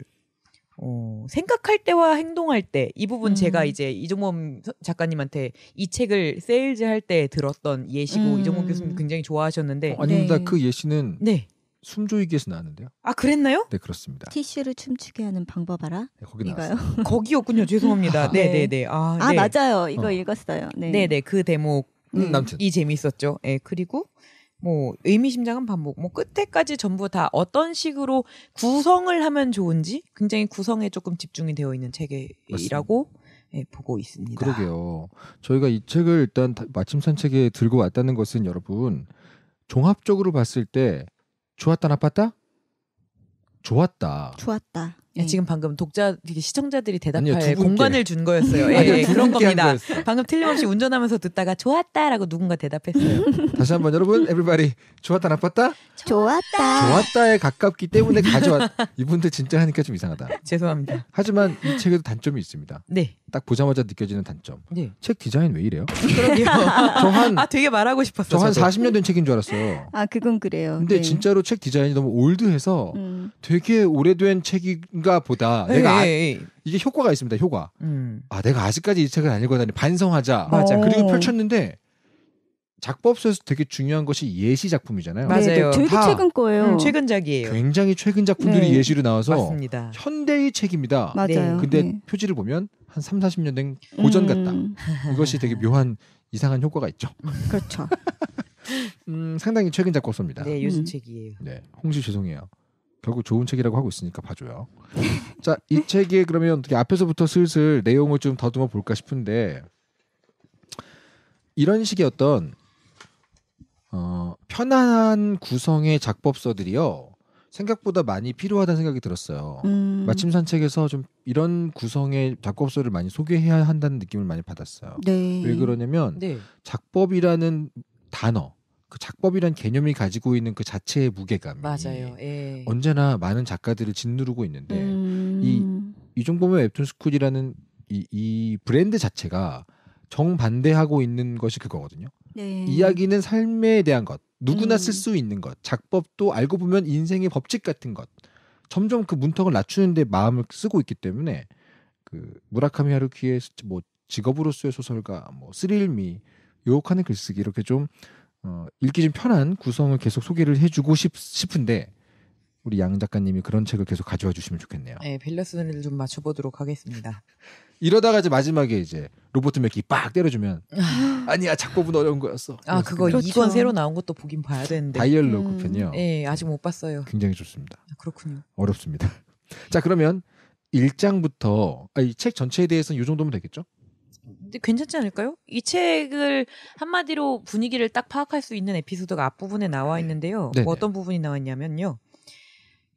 어, 생각할 때와 행동할 때 이 부분 음. 제가 이제 이종범 작가님한테 이 책을 세일즈 할 때 들었던 예시고 음. 이종범 교수님 굉장히 좋아하셨는데 어, 아닙니다 네. 그 예시는 네. 숨조이기에서 나왔는데요. 아 그랬나요? 네 그렇습니다. 티슈를 춤추게 하는 방법 알아? 네, 거기 나왔어요. 거기였군요. 죄송합니다. 네네네. 아, 네. 네, 네. 아, 아 네. 맞아요. 어. 이거 어. 읽었어요. 네. 네그 네. 대목 음, 음 남튼 이 재미있었죠. 예 네, 그리고 뭐 의미심장한 반복, 뭐 끝에까지 전부 다 어떤 식으로 구성을 하면 좋은지 굉장히 구성에 조금 집중이 되어 있는 책이라고 예, 보고 있습니다. 그러게요. 저희가 이 책을 일단 마침 산책에 들고 왔다는 것은 여러분 종합적으로 봤을 때 좋았다 나빴다? 좋았다. 좋았다. 야, 예, 음. 지금 방금 독자 시청자들이 대답할 공간을 준 거였어요. 예, 아니요, 그런 겁니다. 방금 틀림없이 운전하면서 듣다가 좋았다라고 누군가 대답했어요. 다시 한번 여러분, 에브리바디 좋았다 나빴다? 좋았다. 좋았다에 가깝기 때문에 가져왔. 이분들 진짜 하니까 좀 이상하다. 죄송합니다. 하지만 이 책에도 단점이 있습니다. 네. 딱 보자마자 느껴지는 단점. 네. 책 디자인 왜 이래요? 저한 아, 되게 말하고 싶었어요. 저 한 40년 된 책인 줄 알았어요. 아, 그건 그래요. 근데 네. 진짜로 책 디자인이 너무 올드해서 음. 되게 오래된 책이 뭔가 보다 에이, 예, 내가 예, 아, 예. 이게 효과가 있습니다. 효과. 음. 아 내가 아직까지 이 책을 안 읽어다니 반성하자. 어. 맞아. 그리고 펼쳤는데 작법서에서 되게 중요한 것이 예시 작품이잖아요. 네, 맞아요. 네, 되게 최근 거예요. 음, 최근작이에요. 굉장히 최근 작품들이 네. 예시로 나와서 맞습니다. 현대의 책입니다. 맞아요. 네. 근데 네. 표지를 보면 한 3, 40년 된 고전 같다. 음. 이것이 되게 묘한 이상한 효과가 있죠. 그렇죠. 음, 상당히 최근 작곡서입니다. 네, 요즘 음. 책이에요. 네, 홍시 죄송해요. 결국 좋은 책이라고 하고 있으니까 봐줘요. 자, 이 책이 그러면 어떻게 앞에서부터 슬슬 내용을 좀 더듬어 볼까 싶은데 이런 식의 어떤 어, 편안한 구성의 작법서들이요. 생각보다 많이 필요하다는 생각이 들었어요. 음. 마침 산책에서 좀 이런 구성의 작법서를 많이 소개해야 한다는 느낌을 많이 받았어요. 네. 왜 그러냐면 네. 작법이라는 단어 그 작법이란 개념이 가지고 있는 그 자체의 무게감이 맞아요. 예. 언제나 많은 작가들을 짓누르고 있는데 음... 이 이종범의 웹툰 스쿨이라는 이, 이 브랜드 자체가 정반대하고 있는 것이 그거거든요. 네. 이야기는 삶에 대한 것, 누구나 음. 쓸수 있는 것, 작법도 알고 보면 인생의 법칙 같은 것. 점점 그 문턱을 낮추는데 마음을 쓰고 있기 때문에 그 무라카미 하루키의 뭐 직업으로서의 소설가뭐 스릴미, 유혹하는 글쓰기 이렇게 좀 어, 읽기 좀 편한 구성을 계속 소개를 해주고 싶, 싶은데 우리 양 작가님이 그런 책을 계속 가져와 주시면 좋겠네요. 네, 밸런스를 좀 맞춰보도록 하겠습니다. 이러다가 이제 마지막에 이제 로버 맥기 빡 때려주면 아니야 작법은 어려운 거였어. 아 그거 그렇죠. 2권 새로 나온 것도 보긴 봐야 되는데. 다이얼로그 음, 편이요. 예, 네, 아직 못 봤어요. 굉장히 좋습니다. 아, 그렇군요. 어렵습니다. 자 그러면 1장부터 아, 이책 전체에 대해서는 이 정도면 되겠죠? 네, 괜찮지 않을까요? 이 책을 한마디로 분위기를 딱 파악할 수 있는 에피소드가 앞부분에 나와 있는데요. 뭐 어떤 부분이 나왔냐면요.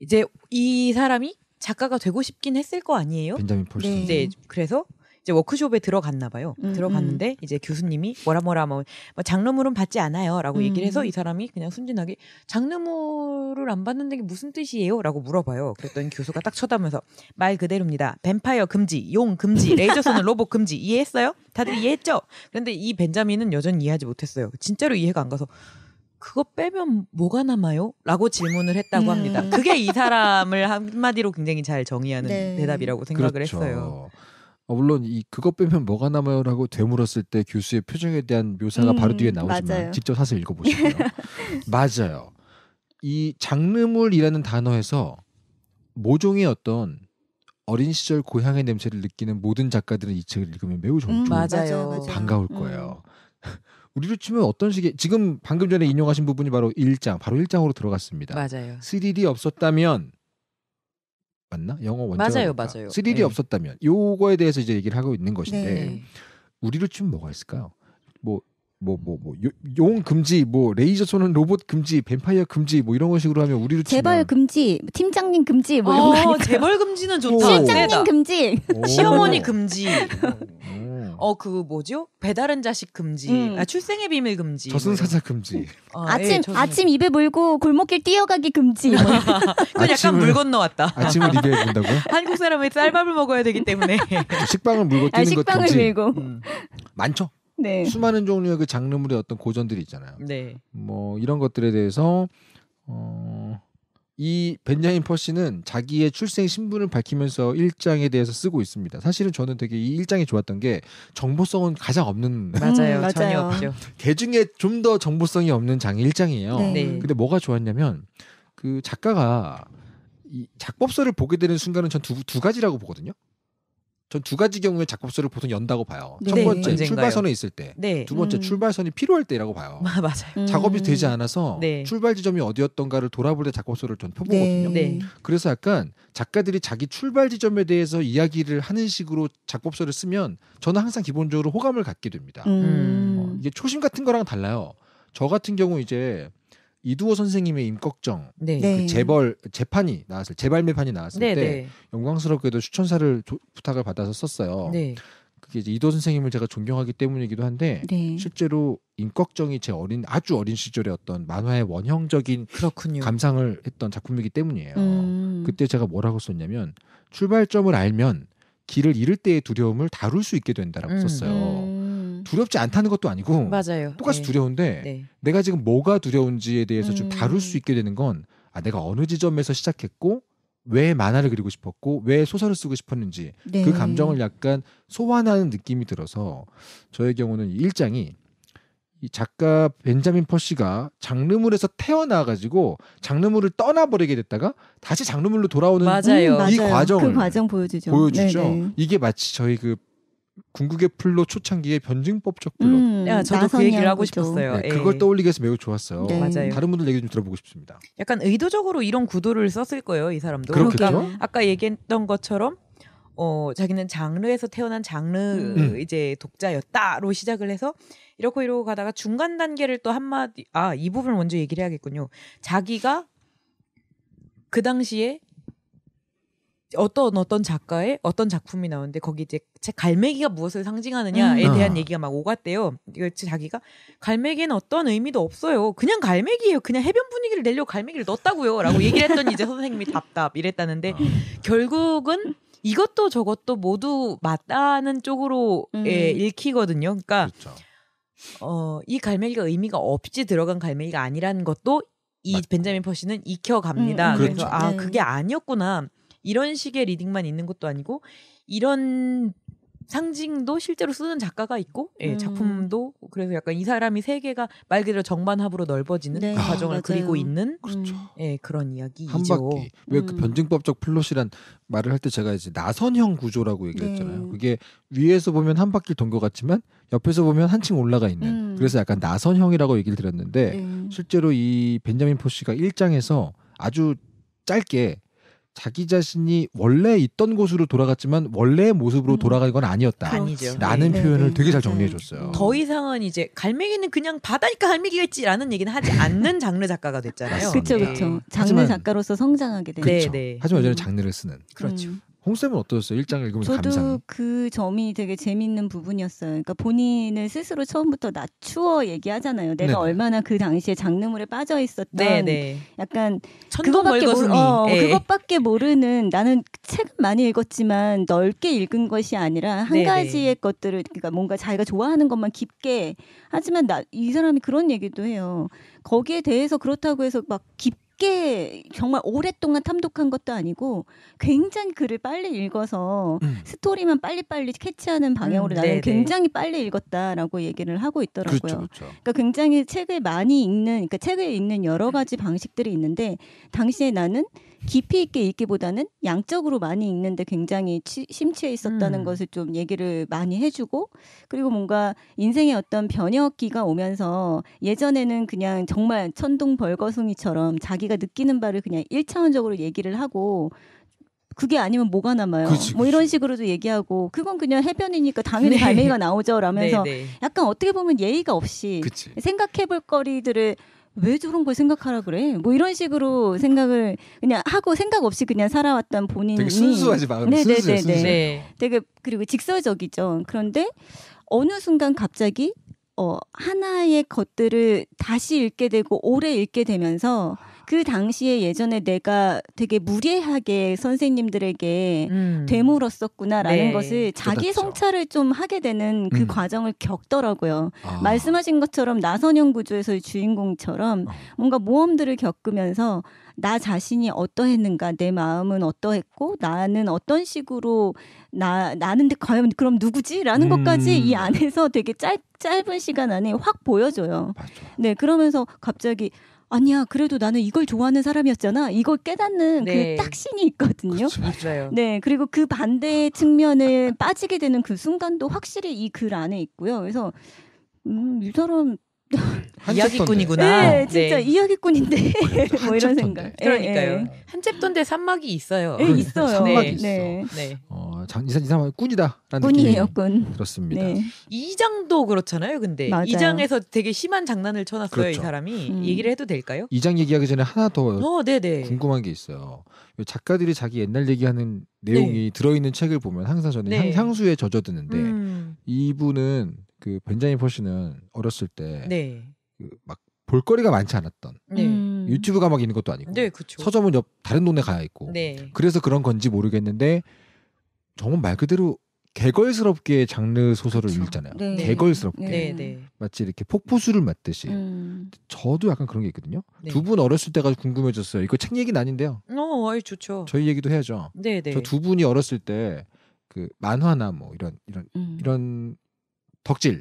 이제 이 사람이 작가가 되고 싶긴 했을 거 아니에요. 벤자민 폴슨. 네. 그래서 이제 워크숍에 들어갔나 봐요. 음, 들어갔는데 음. 이제 교수님이 뭐라 뭐라 뭐, 뭐, 장르물은 받지 않아요라고 얘기를 해서 음. 이 사람이 그냥 순진하게 장르물을 안 받는데 무슨 뜻이에요라고 물어봐요. 그랬더니 교수가 딱 쳐다면서 말 그대로입니다. 뱀파이어 금지, 용 금지, 레이저 선는 로봇 금지 이해했어요? 다들 이해했죠? 그런데 이 벤자민은 여전히 이해하지 못했어요. 진짜로 이해가 안 가서 그거 빼면 뭐가 남아요? 라고 질문을 했다고 음. 합니다. 그게 이 사람을 한마디로 굉장히 잘 정의하는 네. 대답이라고 생각을 그렇죠. 했어요. 어, 물론 이 그것 빼면 뭐가 남아요라고 되물었을 때 교수의 표정에 대한 묘사가 음, 바로 뒤에 음, 나오지만 맞아요. 직접 사서 읽어보시고요. 맞아요. 이 장르물이라는 단어에서 모종의 어떤 어린 시절 고향의 냄새를 느끼는 모든 작가들은 이 책을 읽으면 매우 좀, 음, 맞아요. 반가울 음. 거예요. 음. 우리로 치면 어떤 식의 지금 방금 전에 인용하신 부분이 바로 1장, 바로 1장으로 들어갔습니다. 맞아요. 스릴이 없었다면 맞나? 영어 원작 맞아요, 맞아요. 스릴이 네. 없었다면 요거에 대해서 이제 얘기를 하고 있는 것인데 네. 우리로 치면 뭐가 있을까요? 뭐 뭐 뭐 뭐 용 금지 뭐 레이저 쏘는 로봇 금지 뱀파이어 금지 뭐 이런 식으로 하면 우리로 치면 재벌 금지 팀장님 금지 뭐 이런 어, 재벌 금지는 좋다 오. 장님 네. 금지 시어머니 금지 음. 어그 뭐죠? 배달은 자식 금지, 음. 아, 출생의 비밀 금지, 저승사자 뭐 금지. 아, 아침 예, 아침 입에 물고 골목길 뛰어가기 금지. 음. 그건 약간 물건넣었다 아침을 입에 물다고 한국 사람은 쌀밥을 먹어야 되기 때문에 식빵을 물고 뛰는 아, 식빵을 밀고. 음. 많죠. 네. 수많은 종류의 그 장르물의 어떤 고전들이 있잖아요. 네. 뭐 이런 것들에 대해서 어, 이 벤자민 퍼시는 자기의 출생 신분을 밝히면서 일장에 대해서 쓰고 있습니다. 사실은 저는 되게 이 일장이 좋았던 게 정보성은 가장 없는 음, 맞아요, 음, 전혀 없죠. 개 그 중에 좀 더 정보성이 없는 장이 일장이에요. 네. 네. 근데 뭐가 좋았냐면 그 작가가 이 작법서를 보게 되는 순간은 전 두 두 가지라고 보거든요. 전두 가지 경우에 작업소를 보통 연다고 봐요. 네. 첫 번째 네. 출발선에 있을 때, 네. 두 번째 음. 출발선이 필요할 때라고 봐요. 아, 맞아요. 음. 작업이 되지 않아서 네. 출발 지점이 어디였던가를 돌아볼 때 작업소를 전 펴보거든요. 네. 그래서 약간 작가들이 자기 출발 지점에 대해서 이야기를 하는 식으로 작업소를 쓰면 저는 항상 기본적으로 호감을 갖게 됩니다. 음. 어, 이게 초심 같은 거랑 달라요. 저 같은 경우 이제 이두호 선생님의 임꺽정 네. 그 네. 재벌 재판이 나왔을 재발매판이 나왔을 네, 때 네. 영광스럽게도 추천사를 조, 부탁을 받아서 썼어요. 네. 그게 이제 이두호 선생님을 제가 존경하기 때문이기도 한데 네. 실제로 임꺽정이 제 어린 아주 어린 시절의 어떤 만화의 원형적인 그렇군요. 감상을 했던 작품이기 때문이에요. 음. 그때 제가 뭐라고 썼냐면 출발점을 알면 길을 잃을 때의 두려움을 다룰 수 있게 된다라고 음. 썼어요. 음. 두렵지 않다는 것도 아니고 맞아요. 똑같이 네. 두려운데 네. 내가 지금 뭐가 두려운지에 대해서 음. 좀 다룰 수 음. 있게 되는 건 아, 내가 어느 지점에서 시작했고 왜 만화를 그리고 싶었고 왜 소설을 쓰고 싶었는지 네. 그 감정을 약간 소환하는 느낌이 들어서 저의 경우는 일장이 이 작가 벤자민 퍼시가 장르물에서 태어나 가지고 장르물을 떠나버리게 됐다가 다시 장르물로 돌아오는 맞아요. 이 음, 맞아요. 과정을 그 과정 보여주죠. 보여주죠. 네네. 이게 마치 저희 그 궁극의 플로 초창기의 변증법적 플로. 음, 음, 야, 저도 그 얘기를 하고 거죠. 싶었어요. 네, 예. 그걸 떠올리게 해서 매우 좋았어요. 네. 맞아요. 다른 분들 얘기 좀 들어보고 싶습니다. 약간 의도적으로 이런 구도를 썼을 거예요, 이 사람도. 그렇겠죠? 그러니까, 그러니까 아까 얘기했던 것처럼 어, 자기는 장르에서 태어난 장르 음. 음. 이제 독자였다로 시작을 해서 이렇고 이러고 가다가 중간 단계를 또 한마디 아, 이 부분을 먼저 얘기를 해야겠군요. 자기가 그 당시에 어떤 어떤 작가의 어떤 작품이 나오는데 거기 이제 제 갈매기가 무엇을 상징하느냐에 음. 대한 아. 얘기가 막 오갔대요. 이거 자기가 갈매기는 어떤 의미도 없어요. 그냥 갈매기예요. 그냥 해변 분위기를 내려 고 갈매기를 넣었다고요.라고 얘기를 했더니 이제 선생님이 답답 이랬다는데 어. 결국은 이것도 저것도 모두 맞다는 쪽으로 음. 예, 읽히거든요. 그러니까 그렇죠. 어, 이 갈매기가 의미가 없이 들어간 갈매기가 아니라는 것도 이 맞죠. 벤자민 퍼시는 익혀갑니다. 음, 음. 그렇죠. 그래서 그렇죠. 아 네. 그게 아니었구나. 이런 식의 리딩만 있는 것도 아니고 이런 상징도 실제로 쓰는 작가가 있고 예, 음. 작품도 그래서 약간 이 사람이 세계가 말 그대로 정반합으로 넓어지는 네. 과정을 아, 그리고 있는 그렇죠. 음, 예, 그런 이야기이죠. 한 바퀴. 왜그 음. 변증법적 플롯이란 말을 할 때 제가 이제 나선형 구조라고 얘기했잖아요. 네. 그게 위에서 보면 한 바퀴 돈 것 같지만 옆에서 보면 한층 올라가 있는 음. 그래서 약간 나선형이라고 얘기를 드렸는데 네. 실제로 이 벤자민 포시가 1장에서 아주 짧게 자기 자신이 원래 있던 곳으로 돌아갔지만 원래의 모습으로 음. 돌아간 건 아니었다. 그렇죠. 아니죠. 라는 네. 표현을 네. 되게 잘 네. 정리해 줬어요. 더 이상은 이제 갈매기는 그냥 바다니까 갈매기겠지라는 얘기는 하지 않는 장르 작가가 됐잖아요. 그렇죠, 그렇죠. 장르 작가로서 성장하게 된. 네, 네. 그렇죠. 하지만 여전히 음. 장르를 쓰는. 그렇죠. 음. 홍쌤은 어떠셨어요? 1장 읽으면서 저도 감상. 그 점이 되게 재밌는 부분이었어요. 그러니까 본인을 스스로 처음부터 낮추어 얘기하잖아요. 내가 네 얼마나 그 당시에 장르물에 빠져 있었던 네네. 약간 그것밖에 모르, 어, 네. 그것밖에 모르는 나는 책은 많이 읽었지만 넓게 읽은 것이 아니라 한네 가지의 것들을 그러니까 뭔가 자기가 좋아하는 것만 깊게 하지만 나, 이 사람이 그런 얘기도 해요. 거기에 대해서 그렇다고 해서 막 깊게 깊게 정말 오랫동안 탐독한 것도 아니고 굉장히 글을 빨리 읽어서 음. 스토리만 빨리빨리 캐치하는 방향으로 음, 나는 굉장히 빨리 읽었다라고 얘기를 하고 있더라고요. 그렇그렇 그러니까 굉장히 책을 많이 읽는 그러니까 책을 읽는 여러 가지 방식들이 있는데 당시에 나는 깊이 있게 읽기보다는 양적으로 많이 읽는데 굉장히 치, 심취해 있었다는 음. 것을 좀 얘기를 많이 해주고 그리고 뭔가 인생의 어떤 변혁기가 오면서 예전에는 그냥 정말 천둥 벌거숭이처럼 자기가 느끼는 바를 그냥 일차원적으로 얘기를 하고 그게 아니면 뭐가 남아요. 그치, 그치. 뭐 이런 식으로도 얘기하고 그건 그냥 해변이니까 당연히 네. 갈매기가 나오죠. 라면서 네, 네. 약간 어떻게 보면 예의가 없이 생각해볼 거리들을 왜 저런 걸 생각하라 그래? 뭐 이런 식으로 생각을 그냥 하고 생각 없이 그냥 살아왔던 본인이 되게 순수하지 마음 네네네네 순수해, 네. 순수해. 네. 되게 그리고 직설적이죠. 그런데 어느 순간 갑자기 어 하나의 것들을 다시 읽게 되고 오래 읽게 되면서 그 당시에 예전에 내가 되게 무례하게 선생님들에게 음. 되물었었구나라는 네. 것을 자기 그렇죠. 성찰을 좀 하게 되는 그 음. 과정을 겪더라고요. 아. 말씀하신 것처럼 나선형 구조에서의 주인공처럼 어. 뭔가 모험들을 겪으면서 나 자신이 어떠했는가, 내 마음은 어떠했고, 나는 어떤 식으로 나 나는데 과연 그럼 누구지?라는 음. 것까지 이 음. 안에서 되게 짧 짧은 시간 안에 확 보여줘요. 맞아. 네, 그러면서 갑자기 아니야 그래도 나는 이걸 좋아하는 사람이었잖아 이걸 깨닫는 그 네. 그 딱신이 있거든요. 그렇죠, 맞아요. 네 그리고 그 반대 측면을 빠지게 되는 그 순간도 확실히 이 글 안에 있고요. 그래서 음, 이 사람 이야기꾼이구나. 네, 어. 진짜 네. 이야기꾼인데 뭐 이런 생각. 그러니까요. 네. 한 챕터인데 산막이 있어요. 예, 네, 있어요. 산막이 있어. 네. 네. 어, 장, 이사 이사만 꾼이다라는 꾼이에요, 꾼. 그렇습니다. 네. 이 장도 그렇잖아요. 근데 맞아요. 이 장에서 되게 심한 장난을 쳐놨어요. 그렇죠. 이 사람이 음. 얘기를 해도 될까요? 이장 얘기하기 전에 하나 더 어, 네, 궁금한 게 있어요. 작가들이 자기 옛날 얘기하는 내용이 들어있는 책을 보면 항상 저는 향, 수에 젖어드는데 음. 이분은 그 벤자민 퍼시는 어렸을 때 네. 그막 볼거리가 많지 않았던 네. 음. 유튜브가 막 있는 것도 아니고 네, 서점은 옆 다른 동네 가야 있고 네. 그래서 그런 건지 모르겠는데 정말 말 그대로 개걸스럽게 장르 소설을 그쵸. 읽잖아요. 네. 개걸스럽게 네, 네. 마치 이렇게 폭포수를 맞듯이 음. 저도 약간 그런 게 있거든요. 두 분 어렸을 때가 궁금해졌어요. 이거 책 얘기는 아닌데요. 어, 아이 좋죠. 저희 얘기도 해야죠. 저두 분이 어렸을 때 그 만화나 뭐 이런 이런 음. 이런 덕질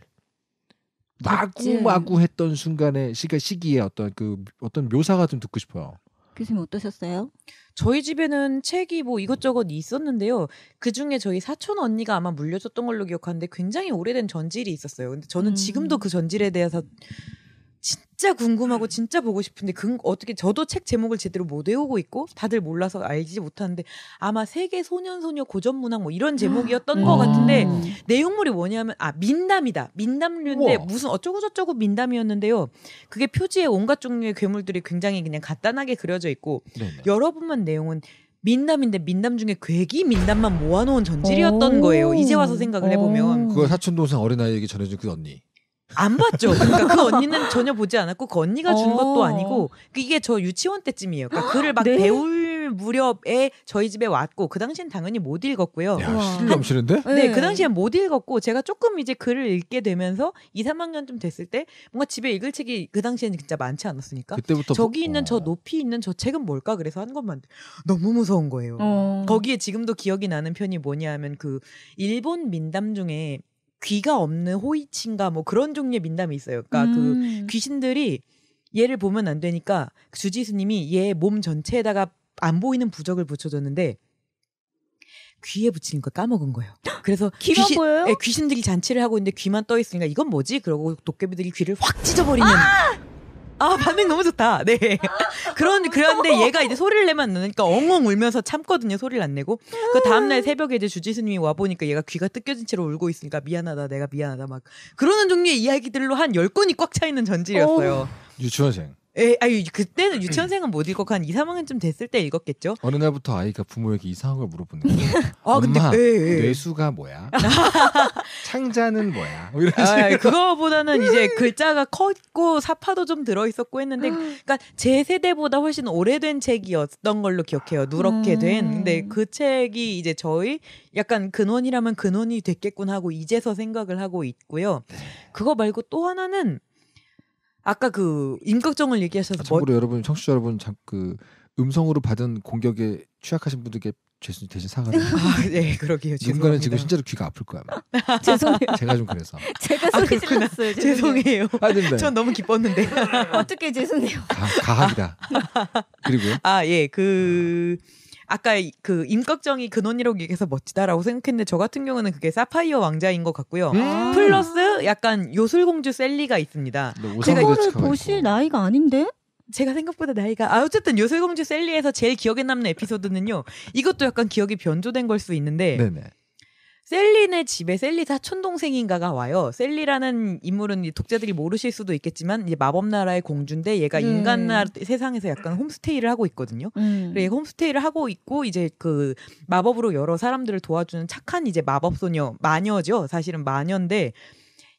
마구마구 했던 순간에 시가 시기에 어떤 그 어떤 묘사가 좀 듣고 싶어요. 교수님 어떠셨어요? 저희 집에는 책이 뭐 이것저것 있었는데요. 그 중에 저희 사촌 언니가 아마 물려줬던 걸로 기억하는데 굉장히 오래된 전질이 있었어요. 근데 저는 음. 지금도 그 전질에 대해서 진짜 궁금하고 진짜 보고 싶은데 그 어떻게 저도 책 제목을 제대로 못 외우고 있고 다들 몰라서 알지 못하는데 아마 세계 소년 소녀 고전 문학 뭐 이런 제목이었던 것 음. 같은데 음. 내용물이 뭐냐면 아 민담이다 민담류인데 우와. 무슨 어쩌고 저쩌고 민담이었는데요 그게 표지에 온갖 종류의 괴물들이 굉장히 그냥 간단하게 그려져 있고 네네. 여러분만 내용은 민담인데 민담 중에 괴기 민담만 모아놓은 전질이었던 거예요. 이제 와서 생각을 해보면 그걸 사촌 동생 어린아이에게 전해준 그 언니. 안 봤죠. 그러니까 그 언니는 전혀 보지 않았고 그 언니가 준 어. 것도 아니고 이게 저 유치원 때쯤이에요. 그러니까 글을 막 네? 배울 무렵에 저희 집에 왔고 그 당시엔 당연히 못 읽었고요. 실이 넘는데 네, 네, 그 당시엔 못 읽었고 제가 조금 이제 글을 읽게 되면서 2, 3학년쯤 됐을 때 뭔가 집에 읽을 책이 그 당시에는 진짜 많지 않았으니까 그때부터 저기 있는 저 어. 높이 있는 저 책은 뭘까 그래서 한 것만 너무 무서운 거예요. 어. 거기에 지금도 기억이 나는 편이 뭐냐면 하그 일본 민담 중에 귀가 없는 호이친가 뭐 그런 종류의 민담이 있어요. 그러니까 그 음. 그 귀신들이 얘를 보면 안 되니까 그 주지스님이 얘 몸 전체에다가 안 보이는 부적을 붙여줬는데 귀에 붙이는 걸 까먹은 거예요. 그래서 귀만 귀신, 보여요? 예, 귀신들이 잔치를 하고 있는데 귀만 떠 있으니까 이건 뭐지? 그러고 도깨비들이 귀를 확찢어버리면 아! 아 반응 너무 좋다. 네. 그런 그런데 얘가 이제 소리를 내면 안 나니까 그러니까 엉엉 울면서 참거든요. 소리를 안 내고. 그 다음 날 음. 새벽에 이제 주지스님이 와 보니까 얘가 귀가 뜯겨진 채로 울고 있으니까 미안하다. 내가 미안하다. 막 그러는 종류의 이야기들로 한1 0 건이 꽉 차 있는 전지였어요. 유치원생. 에, 예, 아유 그때는 유치원생은 못 읽고 한 2, 3학년쯤 됐을 때 읽었겠죠. 어느 날부터 아이가 부모에게 이상한 걸 물어보는 거예요. 아, 엄마 근데, 에, 에. 뇌수가 뭐야? 창자는 뭐야? 뭐 이런 아, 그거보다는 이제 글자가 컸고 사파도 좀 들어 있었고 했는데 그러니까 제 세대보다 훨씬 오래된 책이었던 걸로 기억해요. 누렇게 된. 근데 음. 그 책이 이제 저희 약간 근원이라면 근원이 됐겠군 하고 이제서 생각을 하고 있고요. 네. 그거 말고 또 하나는 아까 그 임각정을 얘기하셔서 아, 참고로 뭐... 여러분 청취자 여러분 참그 음성으로 받은 공격에 취약하신 분들께 죄송 대신 사과를. 아, 네, 그러게요. 누군가는 지금 실제로 귀가 아플 거야. 죄송해요. 제가 좀 그래서. 제가 소리 아, 질렀어요. 죄송해요. 죄송전 아, 네. 너무 기뻤는데. 어떻게 죄송해요. 가, 가학이다. 그리고요. 아, 예. 그 음. 아까 그 임꺽정이 근원이라고 얘기해서 멋지다라고 생각했는데 저 같은 경우는 그게 사파이어 왕자인 것 같고요. 음~ 플러스 약간 요술공주 셀리가 있습니다. 그거를 보실 나이가 아닌데? 제가 생각보다 나이가 아 어쨌든 요술공주 셀리에서 제일 기억에 남는 에피소드는요. 이것도 약간 기억이 변조된 걸 수 있는데 네네. 셀린의 집에 셀리 사촌 동생인가가 와요. 셀리라는 인물은 독자들이 모르실 수도 있겠지만 이제 마법 나라의 공주인데 얘가 음. 인간 나라 세상에서 약간 홈스테이를 하고 있거든요. 음. 그래서 얘 홈스테이를 하고 있고 이제 그 마법으로 여러 사람들을 도와주는 착한 이제 마법 소녀 마녀죠. 사실은 마녀인데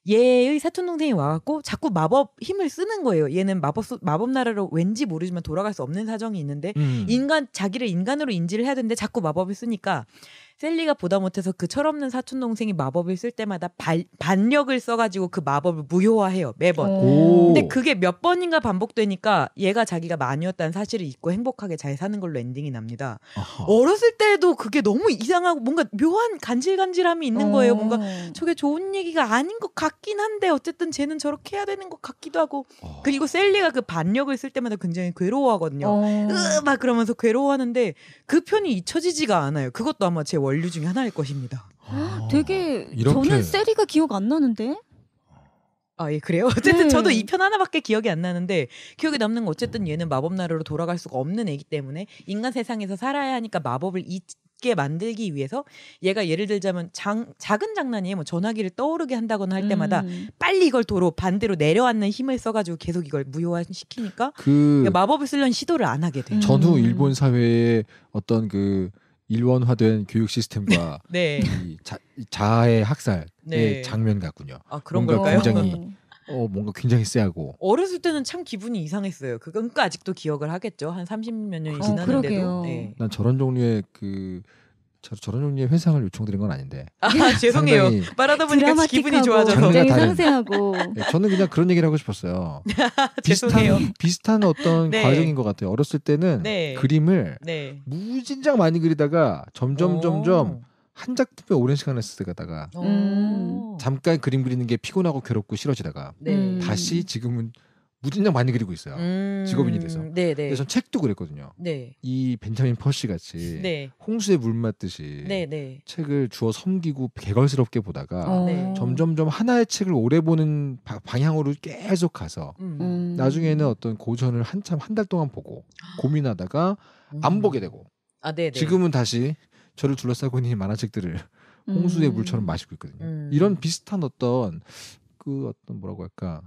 얘의 사촌 동생이 와갖고 자꾸 마법 힘을 쓰는 거예요. 얘는 마법 마법 나라로 왠지 모르지만 돌아갈 수 없는 사정이 있는데 음. 인간 자기를 인간으로 인지를 해야 되는데 자꾸 마법을 쓰니까 셀리가 보다 못해서 그 철없는 사촌 동생이 마법을 쓸 때마다 발, 반력을 써가지고 그 마법을 무효화해요 매번. 오. 근데 그게 몇 번인가 반복되니까 얘가 자기가 마녀였다는 사실을 잊고 행복하게 잘 사는 걸로 엔딩이 납니다. 아하. 어렸을 때도 그게 너무 이상하고 뭔가 묘한 간질간질함이 있는 거예요. 오. 어. 뭔가 저게 좋은 얘기가 아닌 것 같긴 한데 어쨌든 쟤는 저렇게 해야 되는 것 같기도 하고 오. 어. 그리고 셀리가 그 반력을 쓸 때마다 굉장히 괴로워하거든요. 어. 으막 그러면서 괴로워하는데 그 편이 잊혀지지가 않아요. 그것도 아마 제 원류 중에 하나일 것입니다. 아, 되게 이렇게. 저는 세리가 기억 안 나는데. 아, 예, 그래요? 어쨌든 네. 저도 이 편 하나밖에 기억이 안 나는데 기억에 남는 건 어쨌든 얘는 마법 나라로 돌아갈 수가 없는 애기 때문에 인간 세상에서 살아야 하니까 마법을 잊게 만들기 위해서 얘가 예를 들자면 장, 작은 장난이에요. 뭐 전화기를 떠오르게 한다거나 할 때마다 음. 빨리 이걸 도로 반대로 내려앉는 힘을 써가지고 계속 이걸 무효화시키니까 그 그러니까 마법을 쓰려는 시도를 안 하게 돼요. 음. 전후 일본 사회의 어떤 그 일원화된 교육 시스템과 네. 이 자, 자아의 학살의 네. 장면 같군요. 아 그런 걸까요? 굉장히 어. 어 뭔가 굉장히 쎄하고 어렸을 때는 참 기분이 이상했어요. 그건 그러니까 아직도 기억을 하겠죠. 한 30몇 년이 어, 지났는데도. 그러게요. 네. 난 저런 종류의 그 저런 종류의 회상을 요청드린 건 아닌데. 아 죄송해요. 말하다 보니까 기분이 좋아져서 굉장히 상세하고. 네, 저는 그냥 그런 얘기를 하고 싶었어요. 비슷한 비슷한 어떤 네. 과정인 것 같아요. 어렸을 때는 네. 그림을 네. 무진장 많이 그리다가 점점 오. 점점 한 작품에 오랜 시간을 쓰다가 잠깐 그림 그리는 게 피곤하고 괴롭고 싫어지다가 네. 다시 지금은 무진장 많이 그리고 있어요. 음... 직업인이 돼서. 네네. 근데 전 책도 그랬거든요. 네. 이 벤자민 퍼시 같이 네. 홍수에물 맞듯이 네네. 네. 책을 주워 섬기고 개걸스럽게 보다가 어... 네. 점점점 하나의 책을 오래 보는 바, 방향으로 계속 가서 음... 음. 나중에는 어떤 고전을 한참 한 달 동안 보고 고민하다가 음... 안 보게 되고 아, 네, 지금은 다시 저를 둘러싸고 있는 만화책들을 홍수의 음. 물처럼 마시고 있거든요. 음. 이런 비슷한 어떤 그 어떤 뭐라고 할까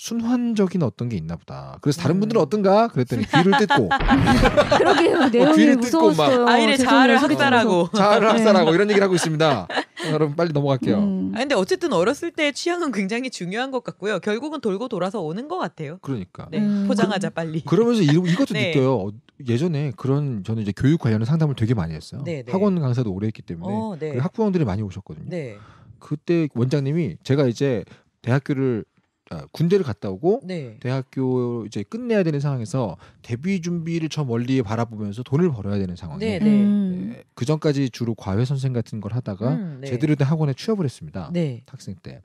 순환적인 어떤 게 있나 보다. 그래서 다른 음. 분들은 어떤가 그랬더니 귀를 뜯고 그러게요. 어, 내용이 귀를 뜯고 무서웠어요. 아이를 자아를 학살하고 자아를 네. 학살하고 이런 얘기를 하고 있습니다. 여러분 빨리 넘어갈게요. 음. 아 근데 어쨌든 어렸을 때 취향은 굉장히 중요한 것 같고요. 결국은 돌고 돌아서 오는 것 같아요. 그러니까 네, 음. 포장하자 그, 빨리. 그러면서 이, 이것도 네. 느껴요. 어, 예전에 그런 저는 이제 교육 관련 상담을 되게 많이 했어요. 네, 네, 학원 강사도 오래 했기 때문에 어, 네. 그 학부모들이 많이 오셨거든요. 그때 원장님이 제가 이제 대학교를 어, 군대를 갔다 오고 네. 대학교 이제 끝내야 되는 상황에서 데뷔 준비를 저 멀리 바라보면서 돈을 벌어야 되는 상황에 네, 네. 음. 네. 그 전까지 주로 과외 선생 같은 걸 하다가 음, 네. 제대로 된 학원에 취업을 했습니다. 네. 학생 때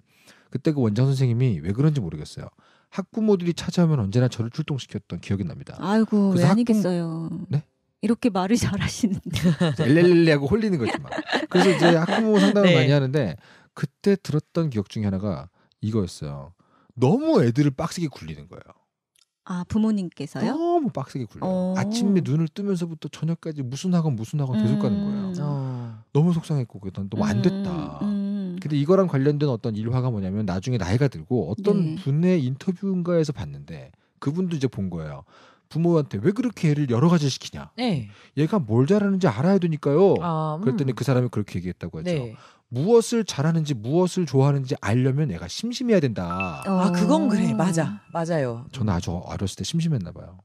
그때 그 원장 선생님이 왜 그런지 모르겠어요. 학부모들이 찾아오면 언제나 저를 출동시켰던 기억이 납니다. 아이고 왜 학부... 아니겠어요. 네? 이렇게 말을 잘하시는데 엘렐렐레하고 홀리는 거지 만 그래서 이제 학부모 상담을 많이 하는데 그때 들었던 기억 중에 하나가 이거였어요. 너무 애들을 빡세게 굴리는 거예요. 아 부모님께서요? 너무 빡세게 굴려요. 어. 아침에 눈을 뜨면서부터 저녁까지 무슨 학원 무슨 학원 계속 음. 가는 거예요. 음. 어. 너무 속상했고 그랬던 너무 음. 안 됐다. 음, 음. 근데 이거랑 관련된 어떤 일화가 뭐냐면 나중에 나이가 들고 어떤 네. 분의 인터뷰인가에서 봤는데 그분도 이제 본 거예요. 부모한테 왜 그렇게 애를 여러 가지 시키냐. 네. 얘가 뭘 잘하는지 알아야 되니까요. 아, 음. 그랬더니 그 사람이 그렇게 얘기했다고 하죠. 네. 무엇을 잘하는지 무엇을 좋아하는지 알려면 얘가 심심해야 된다. 어. 아 그건 그래 어. 맞아 맞아요. 저는 아주 어렸을 때 심심했나 봐요.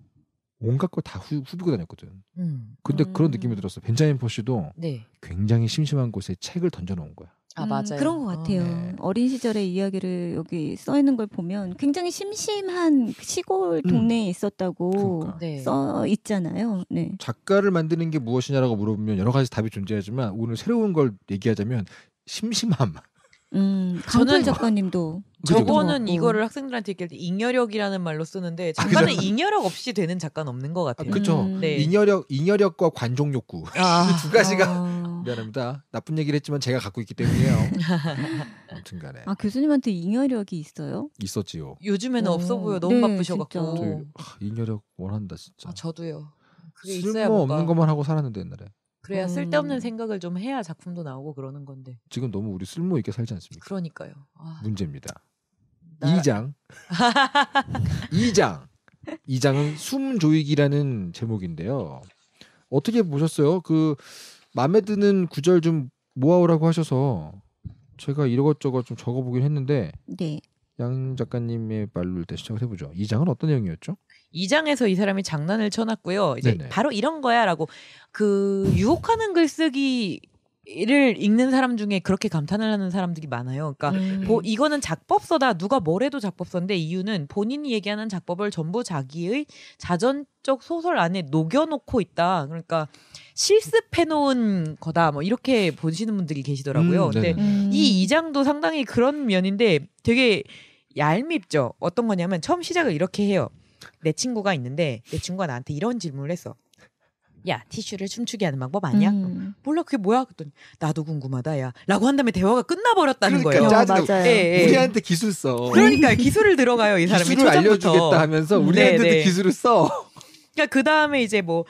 온갖 걸 다 후비고 다녔거든. 음. 근데 음. 그런 느낌이 들었어. 벤자민 포시도 네. 굉장히 심심한 곳에 책을 던져놓은 거야. 아 음, 맞아요. 그런 것 같아요. 어. 네. 어린 시절의 이야기를 여기 써 있는 걸 보면 굉장히 심심한 그 시골 음. 동네에 있었다고 그러니까. 네. 써 있잖아요. 네. 작가를 만드는 게 무엇이냐라고 물어보면 여러 가지 답이 존재하지만 오늘 새로운 걸 얘기하자면 심심함. 음, 저는 뭐 작가님도 저거는 어, 어. 이거를 학생들한테 얘기할 때 잉여력이라는 말로 쓰는데 작가는 아, 잉여력 없이 되는 작가는 없는 것 같아요. 아, 그렇죠. 음. 네. 잉여력, 잉여력과 관종 욕구 아, 그 두 가지가 아. 미안합니다. 나쁜 얘기를 했지만 제가 갖고 있기 때문이에요. 아무튼간에. 아 교수님한테 잉여력이 있어요? 있었지요. 요즘에는 오. 없어 보여. 너무 네, 바쁘셔갖고. 저, 아, 잉여력 원한다 진짜. 아, 저도요. 쓸모 없는 것만 하고 살았는데 옛날에. 그래야 음. 쓸데없는 생각을 좀 해야 작품도 나오고 그러는 건데. 지금 너무 우리 쓸모 있게 살지 않습니까? 그러니까요. 아. 문제입니다. 나... 2장. 2장. 2장은 숨 조이기라는 제목인데요. 어떻게 보셨어요? 그 마음에 드는 구절 좀 모아오라고 하셔서 제가 이것저것 좀 적어보긴 했는데 네. 양 작가님의 말로 일단 시작 해보죠. 2장은 어떤 내용이었죠? 2장에서 이 사람이 장난을 쳐놨고요. 이제 네네. 바로 이런 거야라고 그 유혹하는 글쓰기 를 읽는 사람 중에 그렇게 감탄을 하는 사람들이 많아요. 그러니까 음. 보, 이거는 작법서다. 누가 뭐래도 작법서인데 이유는 본인이 얘기하는 작법을 전부 자기의 자전적 소설 안에 녹여놓고 있다. 그러니까 실습해놓은 거다. 뭐 이렇게 보시는 분들이 계시더라고요. 음, 근데 이 이장도 음. 상당히 그런 면인데 되게 얄밉죠. 어떤 거냐면 처음 시작을 이렇게 해요. 내 친구가 있는데 내 친구가 나한테 이런 질문을 했어. 야 티슈를 춤추게 하는 방법 아니야? 음. 몰라 그게 뭐야? 그랬더니 나도 궁금하다 야라고 한다음에 대화가 끝나버렸다는 그러니까, 거예요. 짜증 맞아요. 예, 예. 우리한테 기술 써. 그러니까 기술을 들어가요 이 사람이. 기술을 초장부터. 알려주겠다 하면서 우리한테도 네, 네. 기술을 써. 그러니까 그 다음에 이제 뭐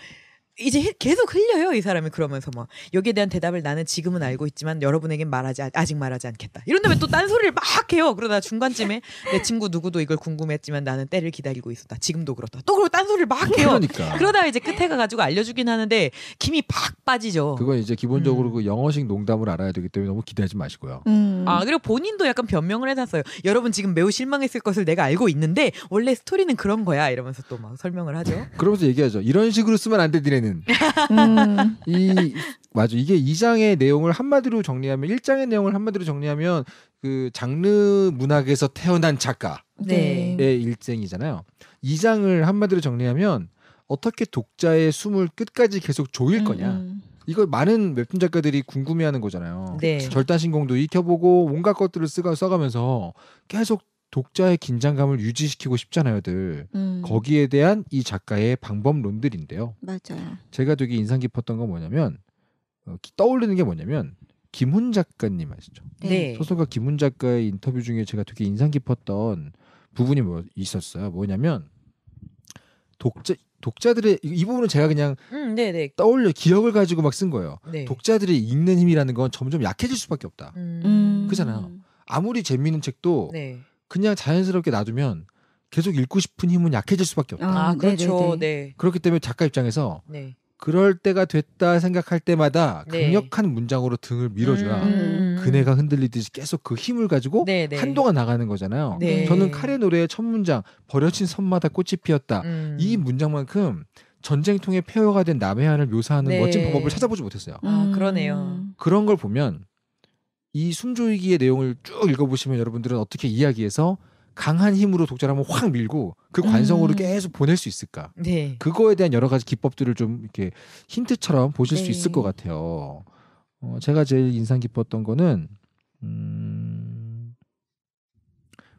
이제 계속 흘려요 이 사람이 그러면서 막 여기에 대한 대답을 나는 지금은 알고 있지만 여러분에겐 말하지 아직 말하지 않겠다 이런데 왜또 딴소리를 막 해요 그러다 중간쯤에 내 친구 누구도 이걸 궁금했지만 나는 때를 기다리고 있었다 지금도 그렇다 또그리고 딴소리를 막 해요 그러니까. 그러다 이제 끝에 가가지고 알려주긴 하는데 김이 팍 빠지죠 그건 이제 기본적으로 음. 그 영어식 농담을 알아야 되기 때문에 너무 기대하지 마시고요 음. 아 그리고 본인도 약간 변명을 해놨어요 여러분 지금 매우 실망했을 것을 내가 알고 있는데 원래 스토리는 그런 거야 이러면서 또 막 설명을 하죠 그러면서 얘기하죠 이런 식으로 쓰면 안돼 니네는 있는 음. 이 맞아 이게 2장의 내용을 한마디로 정리하면 1장의 내용을 한마디로 정리하면 그 장르 문학에서 태어난 작가의 네. 일생이잖아요. 2장을 한마디로 정리하면 어떻게 독자의 숨을 끝까지 계속 조일 거냐. 음, 음. 이걸 많은 웹툰 작가들이 궁금해하는 거잖아요. 네. 절단신공도 익혀보고 온갖 것들을 쓰가 써가면서 계속 독자의 긴장감을 유지시키고 싶잖아요, 들. 음. 거기에 대한 이 작가의 방법론들인데요. 맞아요. 제가 되게 인상 깊었던 건 뭐냐면 어, 떠올리는 게 뭐냐면 김훈 작가님 아시죠? 네. 네. 소설가 김훈 작가의 인터뷰 중에 제가 되게 인상 깊었던 부분이 뭐 있었어요. 뭐냐면 독자 독자들의 이 부분은 제가 그냥 음, 네, 네. 떠올려 기억을 가지고 막 쓴 거예요. 네. 독자들이 읽는 힘이라는 건 점점 약해질 수밖에 없다. 음. 음. 그잖아요. 아무리 재미있는 책도 네. 그냥 자연스럽게 놔두면 계속 읽고 싶은 힘은 약해질 수밖에 없다. 아, 아 네, 네, 그렇죠. 네. 네. 그렇기 때문에 작가 입장에서 네. 그럴 때가 됐다 생각할 때마다 강력한 문장으로 등을 밀어줘야 음, 음, 음. 그네가 흔들리듯이 계속 그 힘을 가지고 네, 네. 한동안 나가는 거잖아요. 저는 카레 노래의 첫 문장 버려진 섬마다 꽃이 피었다 음. 이 문장만큼 전쟁통에 폐허가 된 남해안을 묘사하는 멋진 방법을 찾아보지 못했어요. 아 그러네요. 음. 그런 걸 보면 이 순조위기의 내용을 쭉 읽어보시면 여러분들은 어떻게 이야기해서 강한 힘으로 독자를 한번 확 밀고 그 관성으로 음. 계속 보낼 수 있을까? 네. 그거에 대한 여러 가지 기법들을 좀 이렇게 힌트처럼 보실 네. 수 있을 것 같아요. 어, 제가 제일 인상 깊었던 거는 음...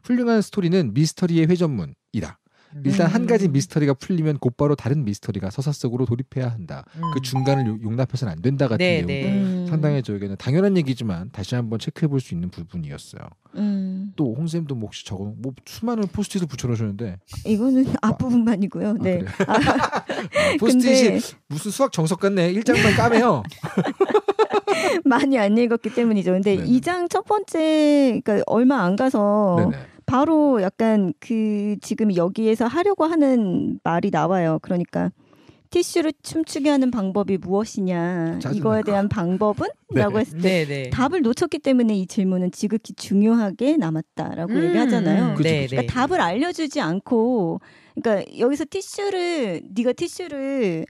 훌륭한 스토리는 미스터리의 회전문이다. 일단 한 가지 음. 미스터리가 풀리면 곧바로 다른 미스터리가 서사 속으로 돌입해야 한다. 그 음. 중간을 용납해서는 안 된다 같은 네, 내용이 네. 음. 상당히 저에게는 당연한 얘기지만 다시 한번 체크해 볼 수 있는 부분이었어요. 음. 또 홍쌤도 뭐 혹시 저거 뭐 수많은 포스트잇을 붙여놓으셨는데 이거는 앞부분만이고요. 아, 네. 아, 아, 포스트잇이 근데... 무슨 수학 정석 같네. 1장만 까매요. 많이 안 읽었기 때문이죠. 근데 2장첫 번째 그러니까 얼마 안 가서 네네. 바로 약간 그 지금 여기에서 하려고 하는 말이 나와요. 그러니까 티슈를 춤추게 하는 방법이 무엇이냐 짜증날 이거에 대한 방법은? 네. 라고 했을 때 네, 네. 답을 놓쳤기 때문에 이 질문은 지극히 중요하게 남았다라고 음, 얘기하잖아요. 그쵸, 그쵸. 네, 네. 그러니까 답을 알려주지 않고 그러니까 여기서 티슈를 네가 티슈를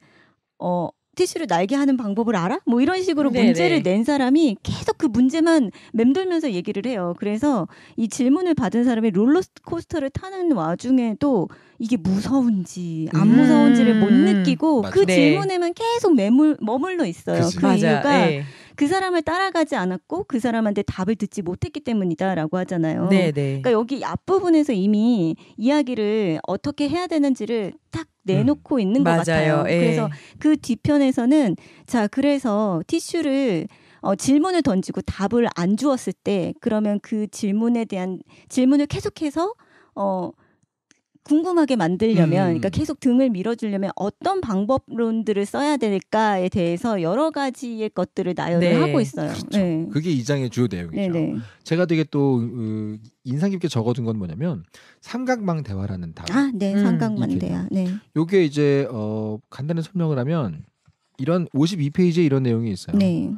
어 티슈를 날게 하는 방법을 알아? 뭐 이런 식으로 네네. 문제를 네. 낸 사람이 계속 그 문제만 맴돌면서 얘기를 해요. 그래서 이 질문을 받은 사람이 롤러코스터를 타는 와중에도 이게 무서운지 안 음. 무서운지를 음~ 못 느끼고 그 맞아. 그 네. 질문에만 계속 매물, 머물러 있어요. 그치. 그맞 이유가 네. 그 사람을 따라가지 않았고 그 사람한테 답을 듣지 못했기 때문이다라고 하잖아요. 네네. 네. 그러니까 여기 앞부분에서 이미 이야기를 어떻게 해야 되는지를 딱 내놓고 음. 있는 것 맞아요. 같아요. 예. 그래서 그 뒤편에서는 자 그래서 티슈를 어, 질문을 던지고 답을 안 주었을 때 그러면 그 질문에 대한 질문을 계속해서 어 궁금하게 만들려면 음. 그러니까 계속 등을 밀어주려면 어떤 방법론들을 써야 될까에 대해서 여러 가지의 것들을 나열을 네. 하고 있어요. 그렇죠. 네. 그게 이 장의 주요 내용이죠. 네네. 네. 제가 되게 또 어, 인상 깊게 적어둔 건 뭐냐면 삼각망 대화라는 단어. 아, 네, 음. 삼각망 대화. 네. 요게 이제 어, 간단히 설명을 하면 이런 52페이지에 이런 내용이 있어요. 네.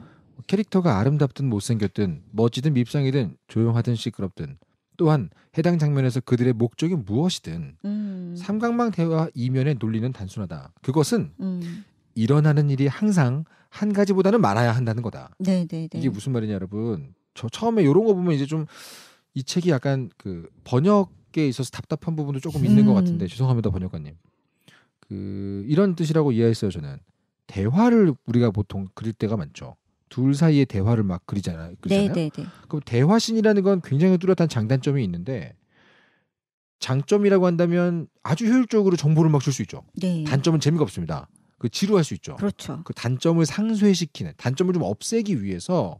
캐릭터가 아름답든 못생겼든 멋지든 밉상이든 조용하든 시끄럽든 또한 해당 장면에서 그들의 목적이 무엇이든 음. 삼각망 대화 이면의 논리는 단순하다. 그것은 음. 일어나는 일이 항상 한 가지보다는 많아야 한다는 거다. 네네네. 네, 네. 이게 무슨 말이냐 여러분. 저 처음에 이런 거 보면 이제 좀 이 책이 약간 그 번역에 있어서 답답한 부분도 조금 있는 음. 것 같은데 죄송합니다 번역가님. 그 이런 뜻이라고 이해했어요 저는. 대화를 우리가 보통 그릴 때가 많죠. 둘 사이의 대화를 막 그리잖아요. 그리잖아요. 네, 네, 네. 그럼 대화신이라는 건 굉장히 뚜렷한 장단점이 있는데 장점이라고 한다면 아주 효율적으로 정보를 막 줄 수 있죠. 네. 단점은 재미가 없습니다. 그 지루할 수 있죠. 그렇죠. 그 단점을 상쇄시키는 단점을 좀 없애기 위해서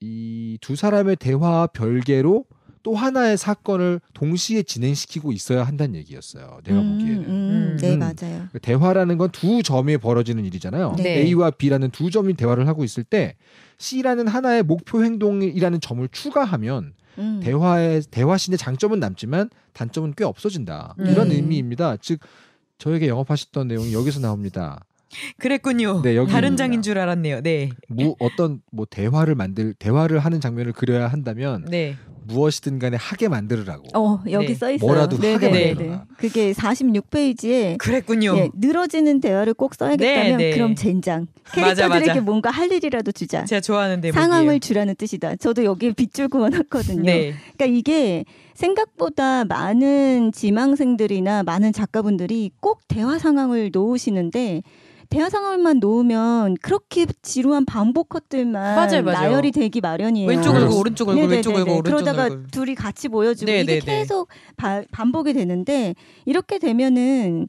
이 두 사람의 대화 별개로 또 하나의 사건을 동시에 진행시키고 있어야 한다는 얘기였어요. 내가 음, 보기에는. 음. 네 음. 맞아요. 대화라는 건 두 점이 벌어지는 일이잖아요. 네. A와 B라는 두 점이 대화를 하고 있을 때 C라는 하나의 목표 행동이라는 점을 추가하면 음. 대화의 대화신의 장점은 남지만 단점은 꽤 없어진다. 음. 이런 의미입니다. 즉 저에게 영업하셨던 내용이 여기서 나옵니다. 그랬군요. 네, 여기 다른 장인 줄 알았네요. 네. 뭐 어떤 뭐 대화를 만들 대화를 하는 장면을 그려야 한다면 네. 무엇이든 간에 하게 만들으라고. 어, 여기 네. 써 있어요. 뭐라도 네 하게 네, 네. 만들어라. 그게 46페이지에 그랬군요. 예, 늘어지는 대화를 꼭 써야겠다면 네네. 네. 그럼 젠장. 캐릭터들에게 맞아, 맞아. 뭔가 할 일이라도 주자. 제가 좋아하는 대목이에요. 상황을 주라는 뜻이다. 저도 여기에 빗줄 그어놨거든요. 네. 그러니까 이게 생각보다 많은 지망생들이나 많은 작가분들이 꼭 대화 상황을 놓으시는데 대화 상황만 놓으면 그렇게 지루한 반복 컷들만 맞아요, 맞아요. 나열이 되기 마련이에요. 왼쪽 얼굴 오른쪽 얼굴 왼쪽 얼굴 오른쪽 그러다가 얼굴. 둘이 같이 모여주고 네네네. 이게 네, 네. 계속 바, 반복이 되는데 이렇게 되면은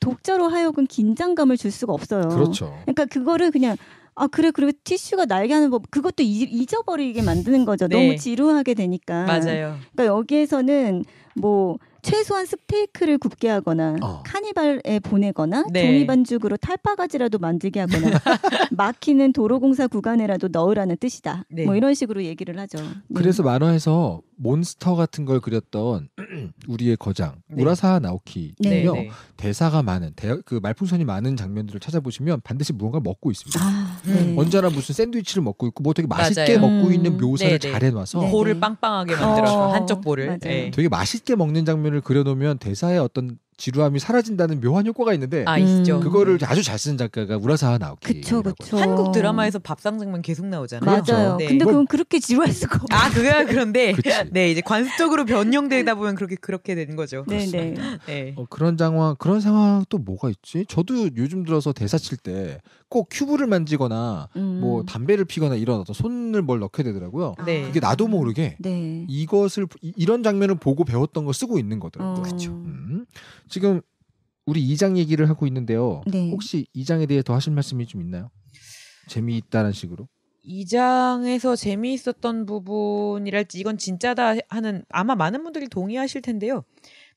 독자로 하여금 긴장감을 줄 수가 없어요. 그렇죠. 그러니까 그거를 그냥 아 그래 그리고 티슈가 날개 하는 법 그것도 잊어버리게 만드는 거죠. 네. 너무 지루하게 되니까. 맞아요. 그러니까 여기에서는 뭐 최소한 스테이크를 굽게 하거나 어. 카니발에 보내거나 네. 종이 반죽으로 탈바가지라도 만들게 하거나 막히는 도로공사 구간에라도 넣으라는 뜻이다. 네. 뭐 이런 식으로 얘기를 하죠. 네. 그래서 네. 만화에서 몬스터 같은 걸 그렸던 우리의 거장 네. 우라사 나오키는요 네, 대사가 많은 대, 그 말풍선이 많은 장면들을 찾아보시면 반드시 무언가 먹고 있습니다. 아. 네. 음. 언제나 무슨 샌드위치를 먹고 있고 뭐 되게 맛있게 맞아요. 먹고 음. 있는 묘사를 네네. 잘 해놔서 네. 볼을 빵빵하게 음. 만들어서 어. 한쪽 볼을 네. 되게 맛있게 먹는 장면을 그려놓으면 대사의 어떤 지루함이 사라진다는 묘한 효과가 있는데 아, 있죠. 음. 그거를 아주 잘 쓰는 작가가 우라사와 나오키. 그쵸 그쵸. 한국 드라마에서 밥상 장만 계속 나오잖아요. 그렇죠. 맞아요. 네. 근데 뭐 그건 그렇게 지루할 수가 없어. 아 그거야 그런데 네 이제 관습적으로 변형되다 보면 그렇게 그렇게 되는 거죠. 네네. 네. 네. 어, 그런 장황 그런 상황 또 뭐가 있지? 저도 요즘 들어서 대사 칠 때 꼭 큐브를 만지거나 음. 뭐 담배를 피거나 이런 어떤 손을 뭘 넣게 되더라고요. 아. 네. 그게 나도 모르게 네. 이것을 이, 런 장면을 보고 배웠던 걸 쓰고 있는 거더라고요. 어. 그렇죠. 음. 지금 우리 이장 얘기를 하고 있는데요. 네. 혹시 이장에 대해 더 하실 말씀이 좀 있나요? 재미있다는 식으로. 이장에서 재미있었던 부분이랄지 이건 진짜다 하는 아마 많은 분들이 동의하실 텐데요.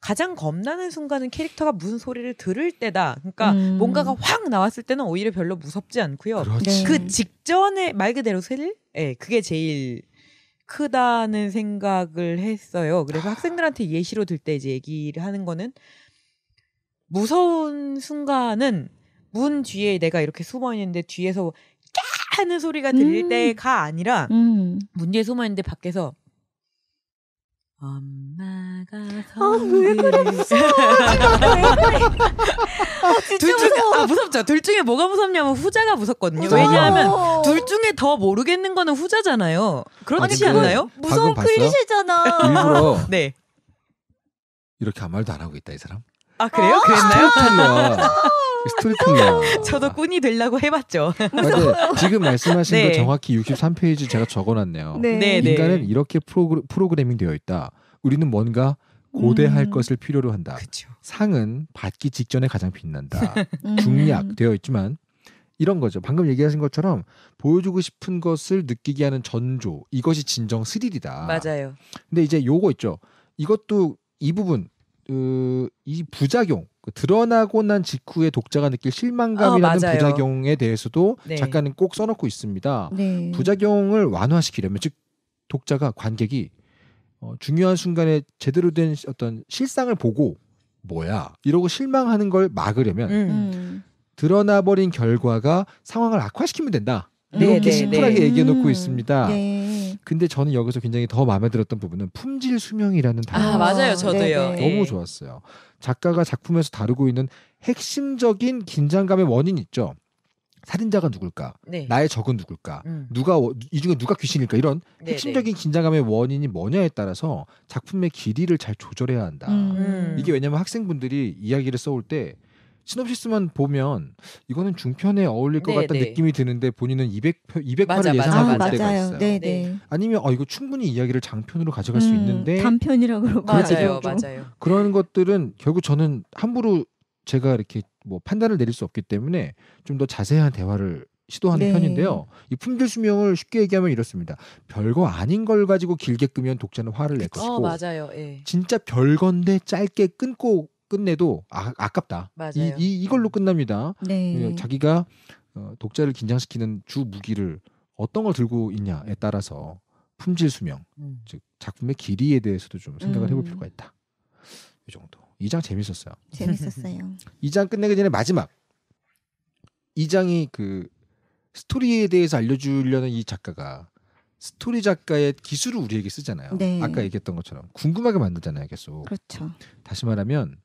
가장 겁나는 순간은 캐릭터가 무슨 소리를 들을 때다. 그러니까 음. 뭔가가 확 나왔을 때는 오히려 별로 무섭지 않고요. 그렇지. 네. 그 직전에 말 그대로 스릴? 예, 네, 그게 제일 크다는 생각을 했어요. 그래서 아. 학생들한테 예시로 들 때 이제 얘기를 하는 거는 무서운 순간은 문 뒤에 내가 이렇게 숨어 있는데 뒤에서 까 하는 소리가 들릴 음. 때가 아니라 음. 문 뒤에 숨어 있는데 밖에서 엄마가 아왜 그랬어? 아, 둘 중에 아 무섭죠. 둘 중에 뭐가 무섭냐면 후자가 무섭거든요. 무서워. 왜냐하면 둘 중에 더 모르겠는 거는 후자잖아요. 그렇지 아니, 않나요? 무서운 클리셰잖아. 일부러 네. 이렇게 아무 말도 안 하고 있다 이 사람. 아 그래요? 어? 그랬나요? 스토리텔러. 스토리텔러. 저도 꾼이 되려고 해봤죠. 맞아요. 지금 말씀하신 네. 거 정확히 63페이지 제가 적어놨네요. 네. 네, 네. 인간은 이렇게 프로그, 프로그래밍 되어 있다. 우리는 뭔가 고대할 음. 것을 필요로 한다. 그쵸. 상은 받기 직전에 가장 빛난다. 음. 중략되어 있지만 이런 거죠. 방금 얘기하신 것처럼 보여주고 싶은 것을 느끼게 하는 전조 이것이 진정 스릴이다. 맞아요. 근데 이제 요거 있죠. 이것도 이 부분 그, 이 부작용 그 드러나고 난 직후에 독자가 느낄 실망감이라는 어, 부작용에 대해서도 네. 작가는 꼭 써놓고 있습니다. 네. 부작용을 완화시키려면 즉 독자가 관객이 어, 중요한 순간에 제대로 된 어떤 실상을 보고 뭐야 이러고 실망하는 걸 막으려면 음. 드러나버린 결과가 상황을 악화시키면 된다. 이렇게 네, 네, 심플하게 네. 얘기해 놓고 음, 있습니다. 네. 근데 저는 여기서 굉장히 더 마음에 들었던 부분은 품질 수명이라는 단어. 아, 맞아요. 저도요. 너무 네. 좋았어요. 작가가 작품에서 다루고 있는 핵심적인 긴장감의 원인 있죠. 살인자가 누굴까? 네. 나의 적은 누굴까? 음. 누가 이 중에 누가 귀신일까? 이런 핵심적인 긴장감의 원인이 뭐냐에 따라서 작품의 길이를 잘 조절해야 한다. 음. 이게 왜냐면 학생분들이 이야기를 써올 때 시놉시스만 보면 이거는 중편에 어울릴 것 네, 같다는 네. 느낌이 드는데 본인은 200 200화를 예상하고 맞아, 때가 아, 있어요. 네, 네. 아니면 어 이거 충분히 이야기를 장편으로 가져갈 음, 수 있는데 단편이라고 그러고 맞아요, 맞아요. 그런 네. 것들은 결국 저는 함부로 제가 이렇게 뭐 판단을 내릴 수 없기 때문에 좀 더 자세한 대화를 시도하는 네. 편인데요. 이 품질 수명을 쉽게 얘기하면 이렇습니다. 별거 아닌 걸 가지고 길게 끄면 독자는 화를 낼 것이고, 어, 맞아요. 예. 진짜 별건데 짧게 끊고 끝내도 아, 아깝다. 맞아요. 이, 이 이걸로 음. 끝납니다. 네. 예, 자기가 어, 독자를 긴장시키는 주 무기를 어떤 걸 들고 있냐에 따라서 품질 수명, 음. 즉 작품의 길이에 대해서도 좀 생각을 해볼 음. 필요가 있다. 이 정도. 이 장 재밌었어요. 재밌었어요. 이 장 끝내기 전에 마지막 이 장이 그 스토리에 대해서 알려주려는 이 작가가 스토리 작가의 기술을 우리에게 쓰잖아요. 네. 아까 얘기했던 것처럼 궁금하게 만들잖아요, 계속. 그렇죠. 다시 말하면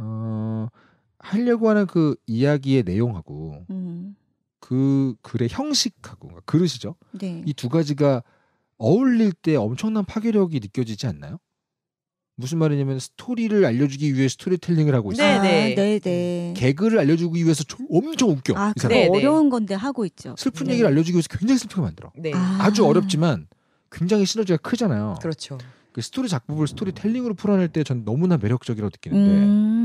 어, 하려고 하는 그 이야기의 내용하고 음. 그 글의 형식하고 그러니까 그릇이죠. 네. 이두 가지가 어울릴 때 엄청난 파괴력이 느껴지지 않나요? 무슨 말이냐면 스토리를 알려주기 위해 스토리텔링을 하고 있어요. 네, 네. 아, 네네. 네. 음. 개그를 알려주기 위해서 엄청 웃겨. 아, 그 어려운 건데 하고 있죠. 슬픈 네. 얘기를 알려주기 위해서 굉장히 슬프게 만들어. 네. 아. 주 어렵지만 굉장히 시너지가 크잖아요. 그렇죠. 그 스토리 작품을 스토리텔링으로 풀어낼 때 전 너무나 매력적이라고 느끼는데 음.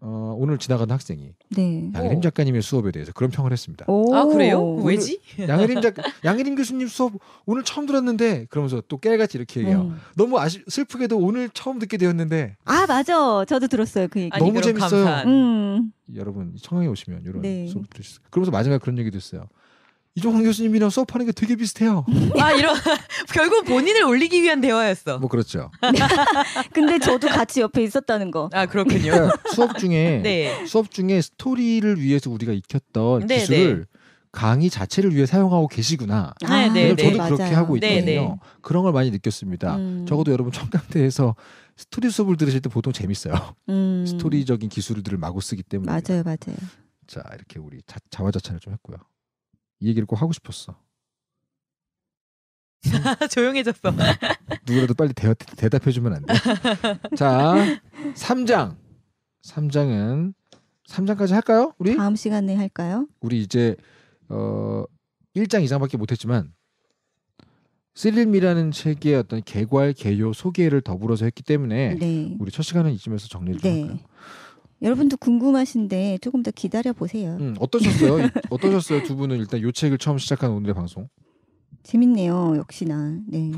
어, 오늘 지나간 학생이 네. 양혜림 작가님의 수업에 대해서 그런 평을 했습니다. 아 그래요? 왜지? 양혜림 작 양혜림 교수님 수업 오늘 처음 들었는데 그러면서 또 깨알같이 이렇게 네. 얘기해요. 음. 너무 아쉽 슬프게도 오늘 처음 듣게 되었는데 아 맞아 저도 들었어요 그 얘기. 아니, 너무 재밌어요. 음. 여러분 청양에 오시면 이런 네. 수업 들으실 그러면서 마지막에 그런 얘기도 했어요. 이종환 교수님이랑 수업하는 게 되게 비슷해요. 아 이런 결국 본인을 올리기 위한 대화였어. 뭐 그렇죠. 근데 저도 같이 옆에 있었다는 거. 아 그렇군요. 그러니까 수업 중에 네. 수업 중에 스토리를 위해서 우리가 익혔던 네, 기술을 네. 강의 자체를 위해 사용하고 계시구나. 아, 네, 저도 아, 그렇게 맞아요. 하고 네, 있거든요. 그런 걸 많이 느꼈습니다. 음. 적어도 여러분 청강대에서 스토리 수업을 들으실 때 보통 재밌어요. 음. 스토리적인 기술들을 마구 쓰기 때문에. 맞아요, 맞아요. 자 이렇게 우리 자, 자화자찬을 좀 했고요. 이 얘기를 꼭 하고 싶었어. 조용해졌어. 누구라도 빨리 대, 대답해주면 안 돼. 자, 3장. 3장은 3장까지 할까요? 우리 다음 시간에 할까요? 우리 이제 어 1장 2장밖에 못했지만 쓰릴미라는 책의 어떤 개괄 개요 소개를 더불어서 했기 때문에 네. 우리 첫 시간은 이쯤에서 정리를 네. 할까요? 여러분도 궁금하신데 조금 더 기다려 보세요. 음, 어떠셨어요? 어떠셨어요? 두 분은 일단 요 책을 처음 시작한 오늘의 방송. 재밌네요. 역시나. 네.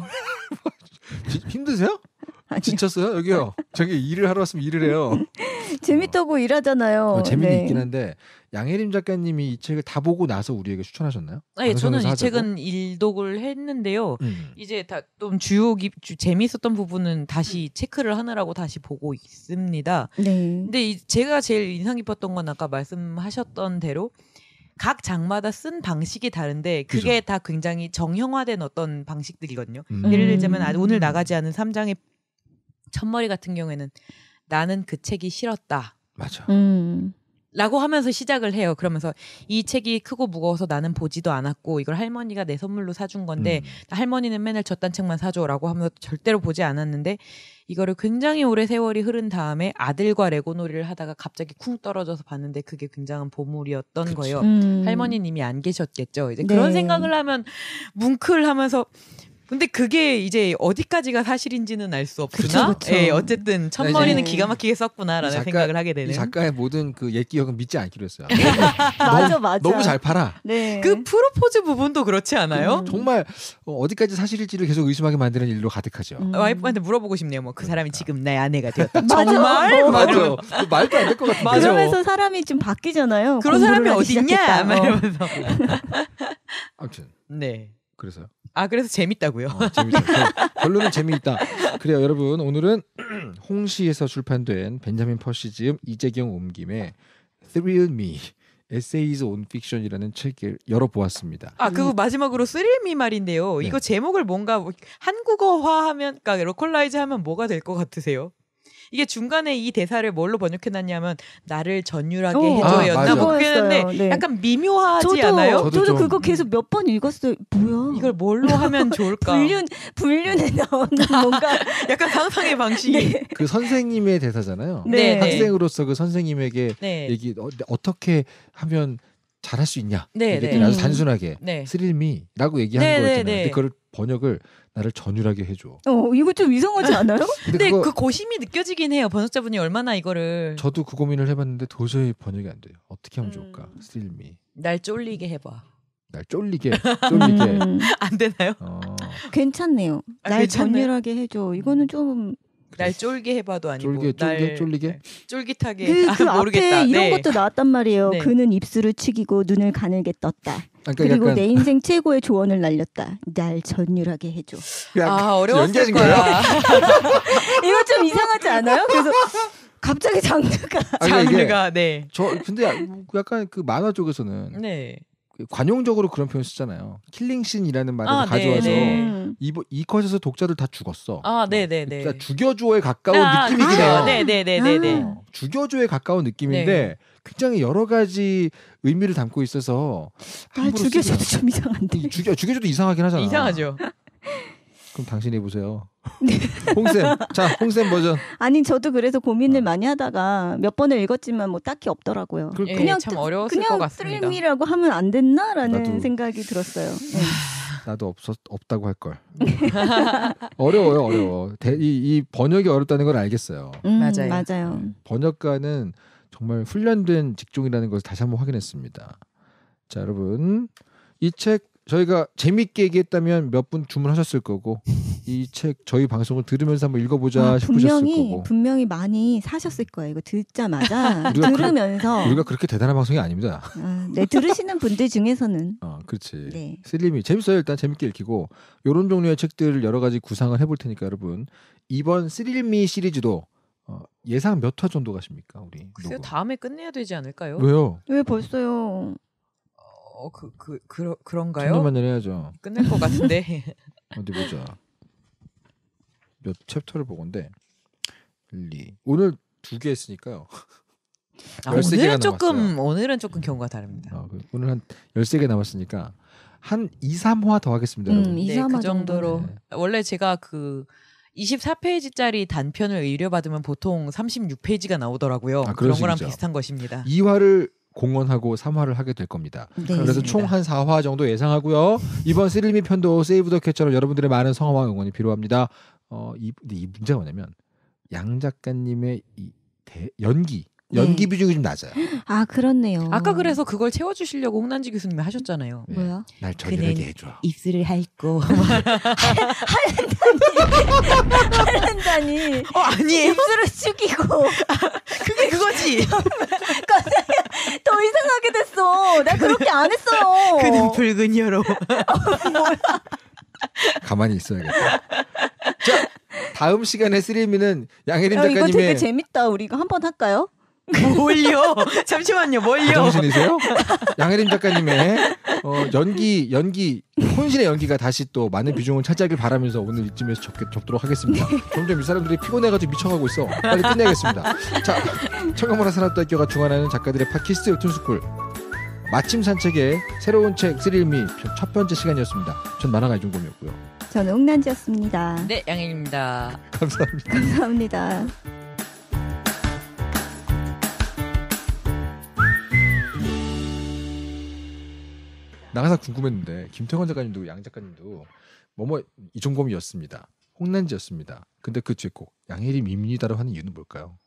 지, 힘드세요? 아니요. 지쳤어요? 여기요. 저기 일을 하러 왔으면 일을 해요. 재밌다고 어. 일하잖아요. 어, 재미는 네. 있긴 한데 양혜림 작가님이 이 책을 다 보고 나서 우리에게 추천하셨나요? 네, 저는 하자고? 책은 일독을 했는데요. 음. 이제 다좀 주요 깊 재미있었던 부분은 다시 음. 체크를 하느라고 다시 보고 있습니다. 네. 근데 이, 제가 제일 인상 깊었던 건 아까 말씀하셨던 대로 각 장마다 쓴 방식이 다른데 그게 그죠. 다 굉장히 정형화된 어떤 방식들이거든요. 음. 예를 들자면 오늘 나가지 않은 3장의 첫머리 같은 경우에는 나는 그 책이 싫었다. 맞아. 음. 라고 하면서 시작을 해요. 그러면서 이 책이 크고 무거워서 나는 보지도 않았고 이걸 할머니가 내 선물로 사준 건데 음. 할머니는 맨날 저딴 책만 사줘라고 하면서 절대로 보지 않았는데 이거를 굉장히 오래 세월이 흐른 다음에 아들과 레고놀이를 하다가 갑자기 쿵 떨어져서 봤는데 그게 굉장한 보물이었던 그치. 거예요. 음. 할머니님이 안 계셨겠죠. 이제 네. 그런 생각을 하면 뭉클하면서 근데 그게 이제 어디까지가 사실인지는 알 수 없으나 예, 어쨌든 첫머리는 네, 기가 막히게 썼구나라는 작가, 생각을 하게 되는 작가의 모든 그 옛 기억은 믿지 않기로 했어요. 맞아 맞아. 너무 잘 팔아. 네. 그 프로포즈 부분도 그렇지 않아요? 음. 정말 어, 어디까지 사실일지를 계속 의심하게 만드는 일로 가득하죠. 음. 와이프한테 물어보고 싶네요. 뭐그 그러니까. 사람이 지금 내 아내가 되었다. 정말 맞아요. 그 말도 안 될 것 같아요. 그러면서 그렇죠. 사람이 좀 바뀌잖아요. 그런 사람이 어디 있냐? 말이면서 아무튼 네. 그래서요. 아 그래서 재밌다고요. 아, 재밌다. 그 결론은 재미있다. 그래요, 여러분. 오늘은 홍시에서 출판된 벤자민 퍼시지 이재경 옮김의 Thrill Me 에세이즈 온 픽션이라는 책을 열어보았습니다. 아그리 마지막으로 쓰릴미 말인데요. 이거 네. 제목을 뭔가 뭐 한국어화하면, 그러니까 로컬라이즈하면 뭐가 될 것 같으세요? 이게 중간에 이 대사를 뭘로 번역해놨냐면 나를 전율하게 어, 해줘였나 보겠는데 아, 뭐 네. 약간 미묘하지 저도, 않아요? 저도, 저도 그거 계속 몇 번 읽었어요. 뭐야? 이걸 뭘로 하면 좋을까? 불륜 불륜에 나오는 뭔가 약간 상상의 방식이 네. 그 선생님의 대사잖아요. 네. 네. 학생으로서 그 선생님에게 네. 얘기 어, 네, 어떻게 하면 잘할 수 있냐. 네, 이게 네. 아주 단순하게 네. 스릴미라고 얘기하는 거였잖아요. 근데 그걸 번역을 나를 전율하게 해줘. 어, 이거 좀 이상하지 않아요? 근데, 근데 그거, 그 고심이 느껴지긴 해요. 번역자분이 얼마나 이거를. 저도 그 고민을 해봤는데 도저히 번역이 안 돼요. 어떻게 하면 음. 좋을까? 스릴미. 날 쫄리게 해봐. 날 쫄리게, 쫄리게. 음. 안 되나요? 어. 괜찮네요. 아, 날 괜찮네. 전율하게 해줘. 이거는 좀. 음. 날 쫄게 해봐도 아니고 쫄게 쫄게 쫄리게 네, 쫄깃하게 그, 아, 그 앞 모르겠다. 이런 네. 것도 나왔단 말이에요. 네. 그는 입술을 치기고 눈을 가늘게 떴다. 아, 그러니까 그리고 약간... 내 인생 최고의 조언을 날렸다. 날 전율하게 해줘. 아 그 어려웠을 거야. 이거 좀 이상하지 않아요? 그래서 갑자기 장르가 아, 장르가 네. 저 근데 약간 그 만화 쪽에서는 네. 그 관용적으로 그런 표현 쓰잖아요. 킬링신이라는 말을 아, 네, 가져와서 네. 이, 컷에서 독자들 다 죽었어. 아, 네네네. 네, 그러니까 죽여줘에 가까운 아, 느낌이긴 해요. 아, 네네네네. 아. 죽여줘에 가까운 느낌인데 네. 굉장히 여러 가지 의미를 담고 있어서 아, 죽여줘도 좀 이상한데 죽여 죽여줘도 이상하긴 하잖아. 이상하죠. 그럼 당신이 보세요. 네. 홍쌤, 자 홍쌤 버전. 아니 저도 그래서 고민을 어. 많이 하다가 몇 번을 읽었지만 뭐 딱히 없더라고요. 그, 예, 그냥 참 어려웠을 그냥 것 같습니다. 트림이라고 하면 안 됐나라는 나도, 생각이 들었어요. 네. 나도 없었 없다고 할 걸. 어려워요, 어려워. 대, 이, 이 번역이 어렵다는 걸 알겠어요. 음, 맞아요. 맞아요. 번역가는 정말 훈련된 직종이라는 것을 다시 한번 확인했습니다. 자, 여러분. 이 책 저희가 재밌게 얘기했다면 몇 분 주문하셨을 거고 이 책 저희 방송을 들으면서 한번 읽어보자 아, 싶으셨을 분명히, 거고 분명히 많이 사셨을 거예요. 이거 듣자마자 들으면서 그, 우리가 그렇게 대단한 방송이 아닙니다. 아, 네 들으시는 분들 중에서는 어 그렇지. 네. 슬림이 재밌어요. 일단 재밌게 읽히고 이런 종류의 책들을 여러 가지 구상을 해볼 테니까 여러분 이번 슬림이 시리즈도 어, 예상 몇 화 정도 가십니까 우리? 글쎄요 녹음? 다음에 끝내야 되지 않을까요? 왜요? 왜 벌써요? 어그그 그, 그, 그 런가요 정도만 해야죠. 끝낼 것 같은데. 어디 보자. 몇 챕터를 보건데 1, 2. 오늘 두 개 했으니까요. 아, 오늘은 조금 오늘은 조금 경우가 다릅니다. 아, 그, 오늘 한 13개 남았으니까 한 2, 3화 더 하겠습니다. 음, 2, 3화 그 정도로 네. 원래 제가 그 24페이지짜리 단편을 의뢰받으면 보통 36페이지가 나오더라고요. 아, 그런 거랑 비슷한 것입니다. 2화를 공헌하고 3화를 하게 될 겁니다. 네, 그래서 총 한 4화 정도 예상하고요. 이번 쓰리미 편도 세이브 더 캐처럼 여러분들의 많은 성화와 응원이 필요합니다. 어, 이, 이 문제가 뭐냐면 양 작가님의 이 대, 연기 네. 연기 비중이 좀 낮아요. 아 그렇네요. 아까 그래서 그걸 채워주시려고 홍난지 교수님이 하셨잖아요. 네. 뭐야? 날 저리게 해줘. 입술을 핥고 하는다니 하는다니. 어 아니 입술을 죽이고 그게 그거지. 더 이상하게 됐어. 나 그렇게 안 했어요. 그는 붉은 혀로. 어, 뭐 가만히 있어야겠다. 자, 다음 시간에 쓰리미는 양혜림 어, 작가님의 이거 되게 재밌다. 우리 이거 한번 할까요? 뭘요? 잠시만요. 뭘요? 정신이세요? 양혜림 작가님의 어, 연기 연기 혼신의 연기가 다시 또 많은 비중을 차지하길 바라면서 오늘 이쯤에서 접, 접도록 하겠습니다. 점점 이 사람들이 피곤해가지고 미쳐가고 있어. 빨리 끝내야겠습니다. 자, 청가문화 산업대학교가 중환하는 작가들의 팟캐스트 웹툰스쿨 마침 산책의 새로운 책 스릴미 첫 번째 시간이었습니다. 전 만화가 이종범이었고요. 저는 옥난지였습니다. 네, 양혜림입니다. 감사합니다. 감사합니다. 나 항상 궁금했는데 김태건 작가님도 양 작가님도 뭐 뭐 이종범이었습니다. 홍난지였습니다. 근데 그 뒤에 꼭 양혜림 입니다라고 하는 이유는 뭘까요?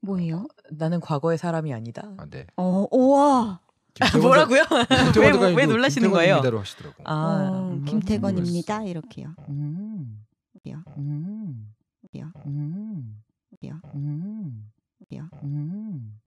뭐예요? 아, 나는 과거의 사람이 아니다. 아, 네. 어, 우와. 아, 뭐라고요? 왜, 왜 놀라시는 거예요? 김태건입니다로 하시더라고. 아, 어, 음, 김태건입니다 음. 이렇게요. 음. 이요. 음. 요 음. 이요. 음. 요 음.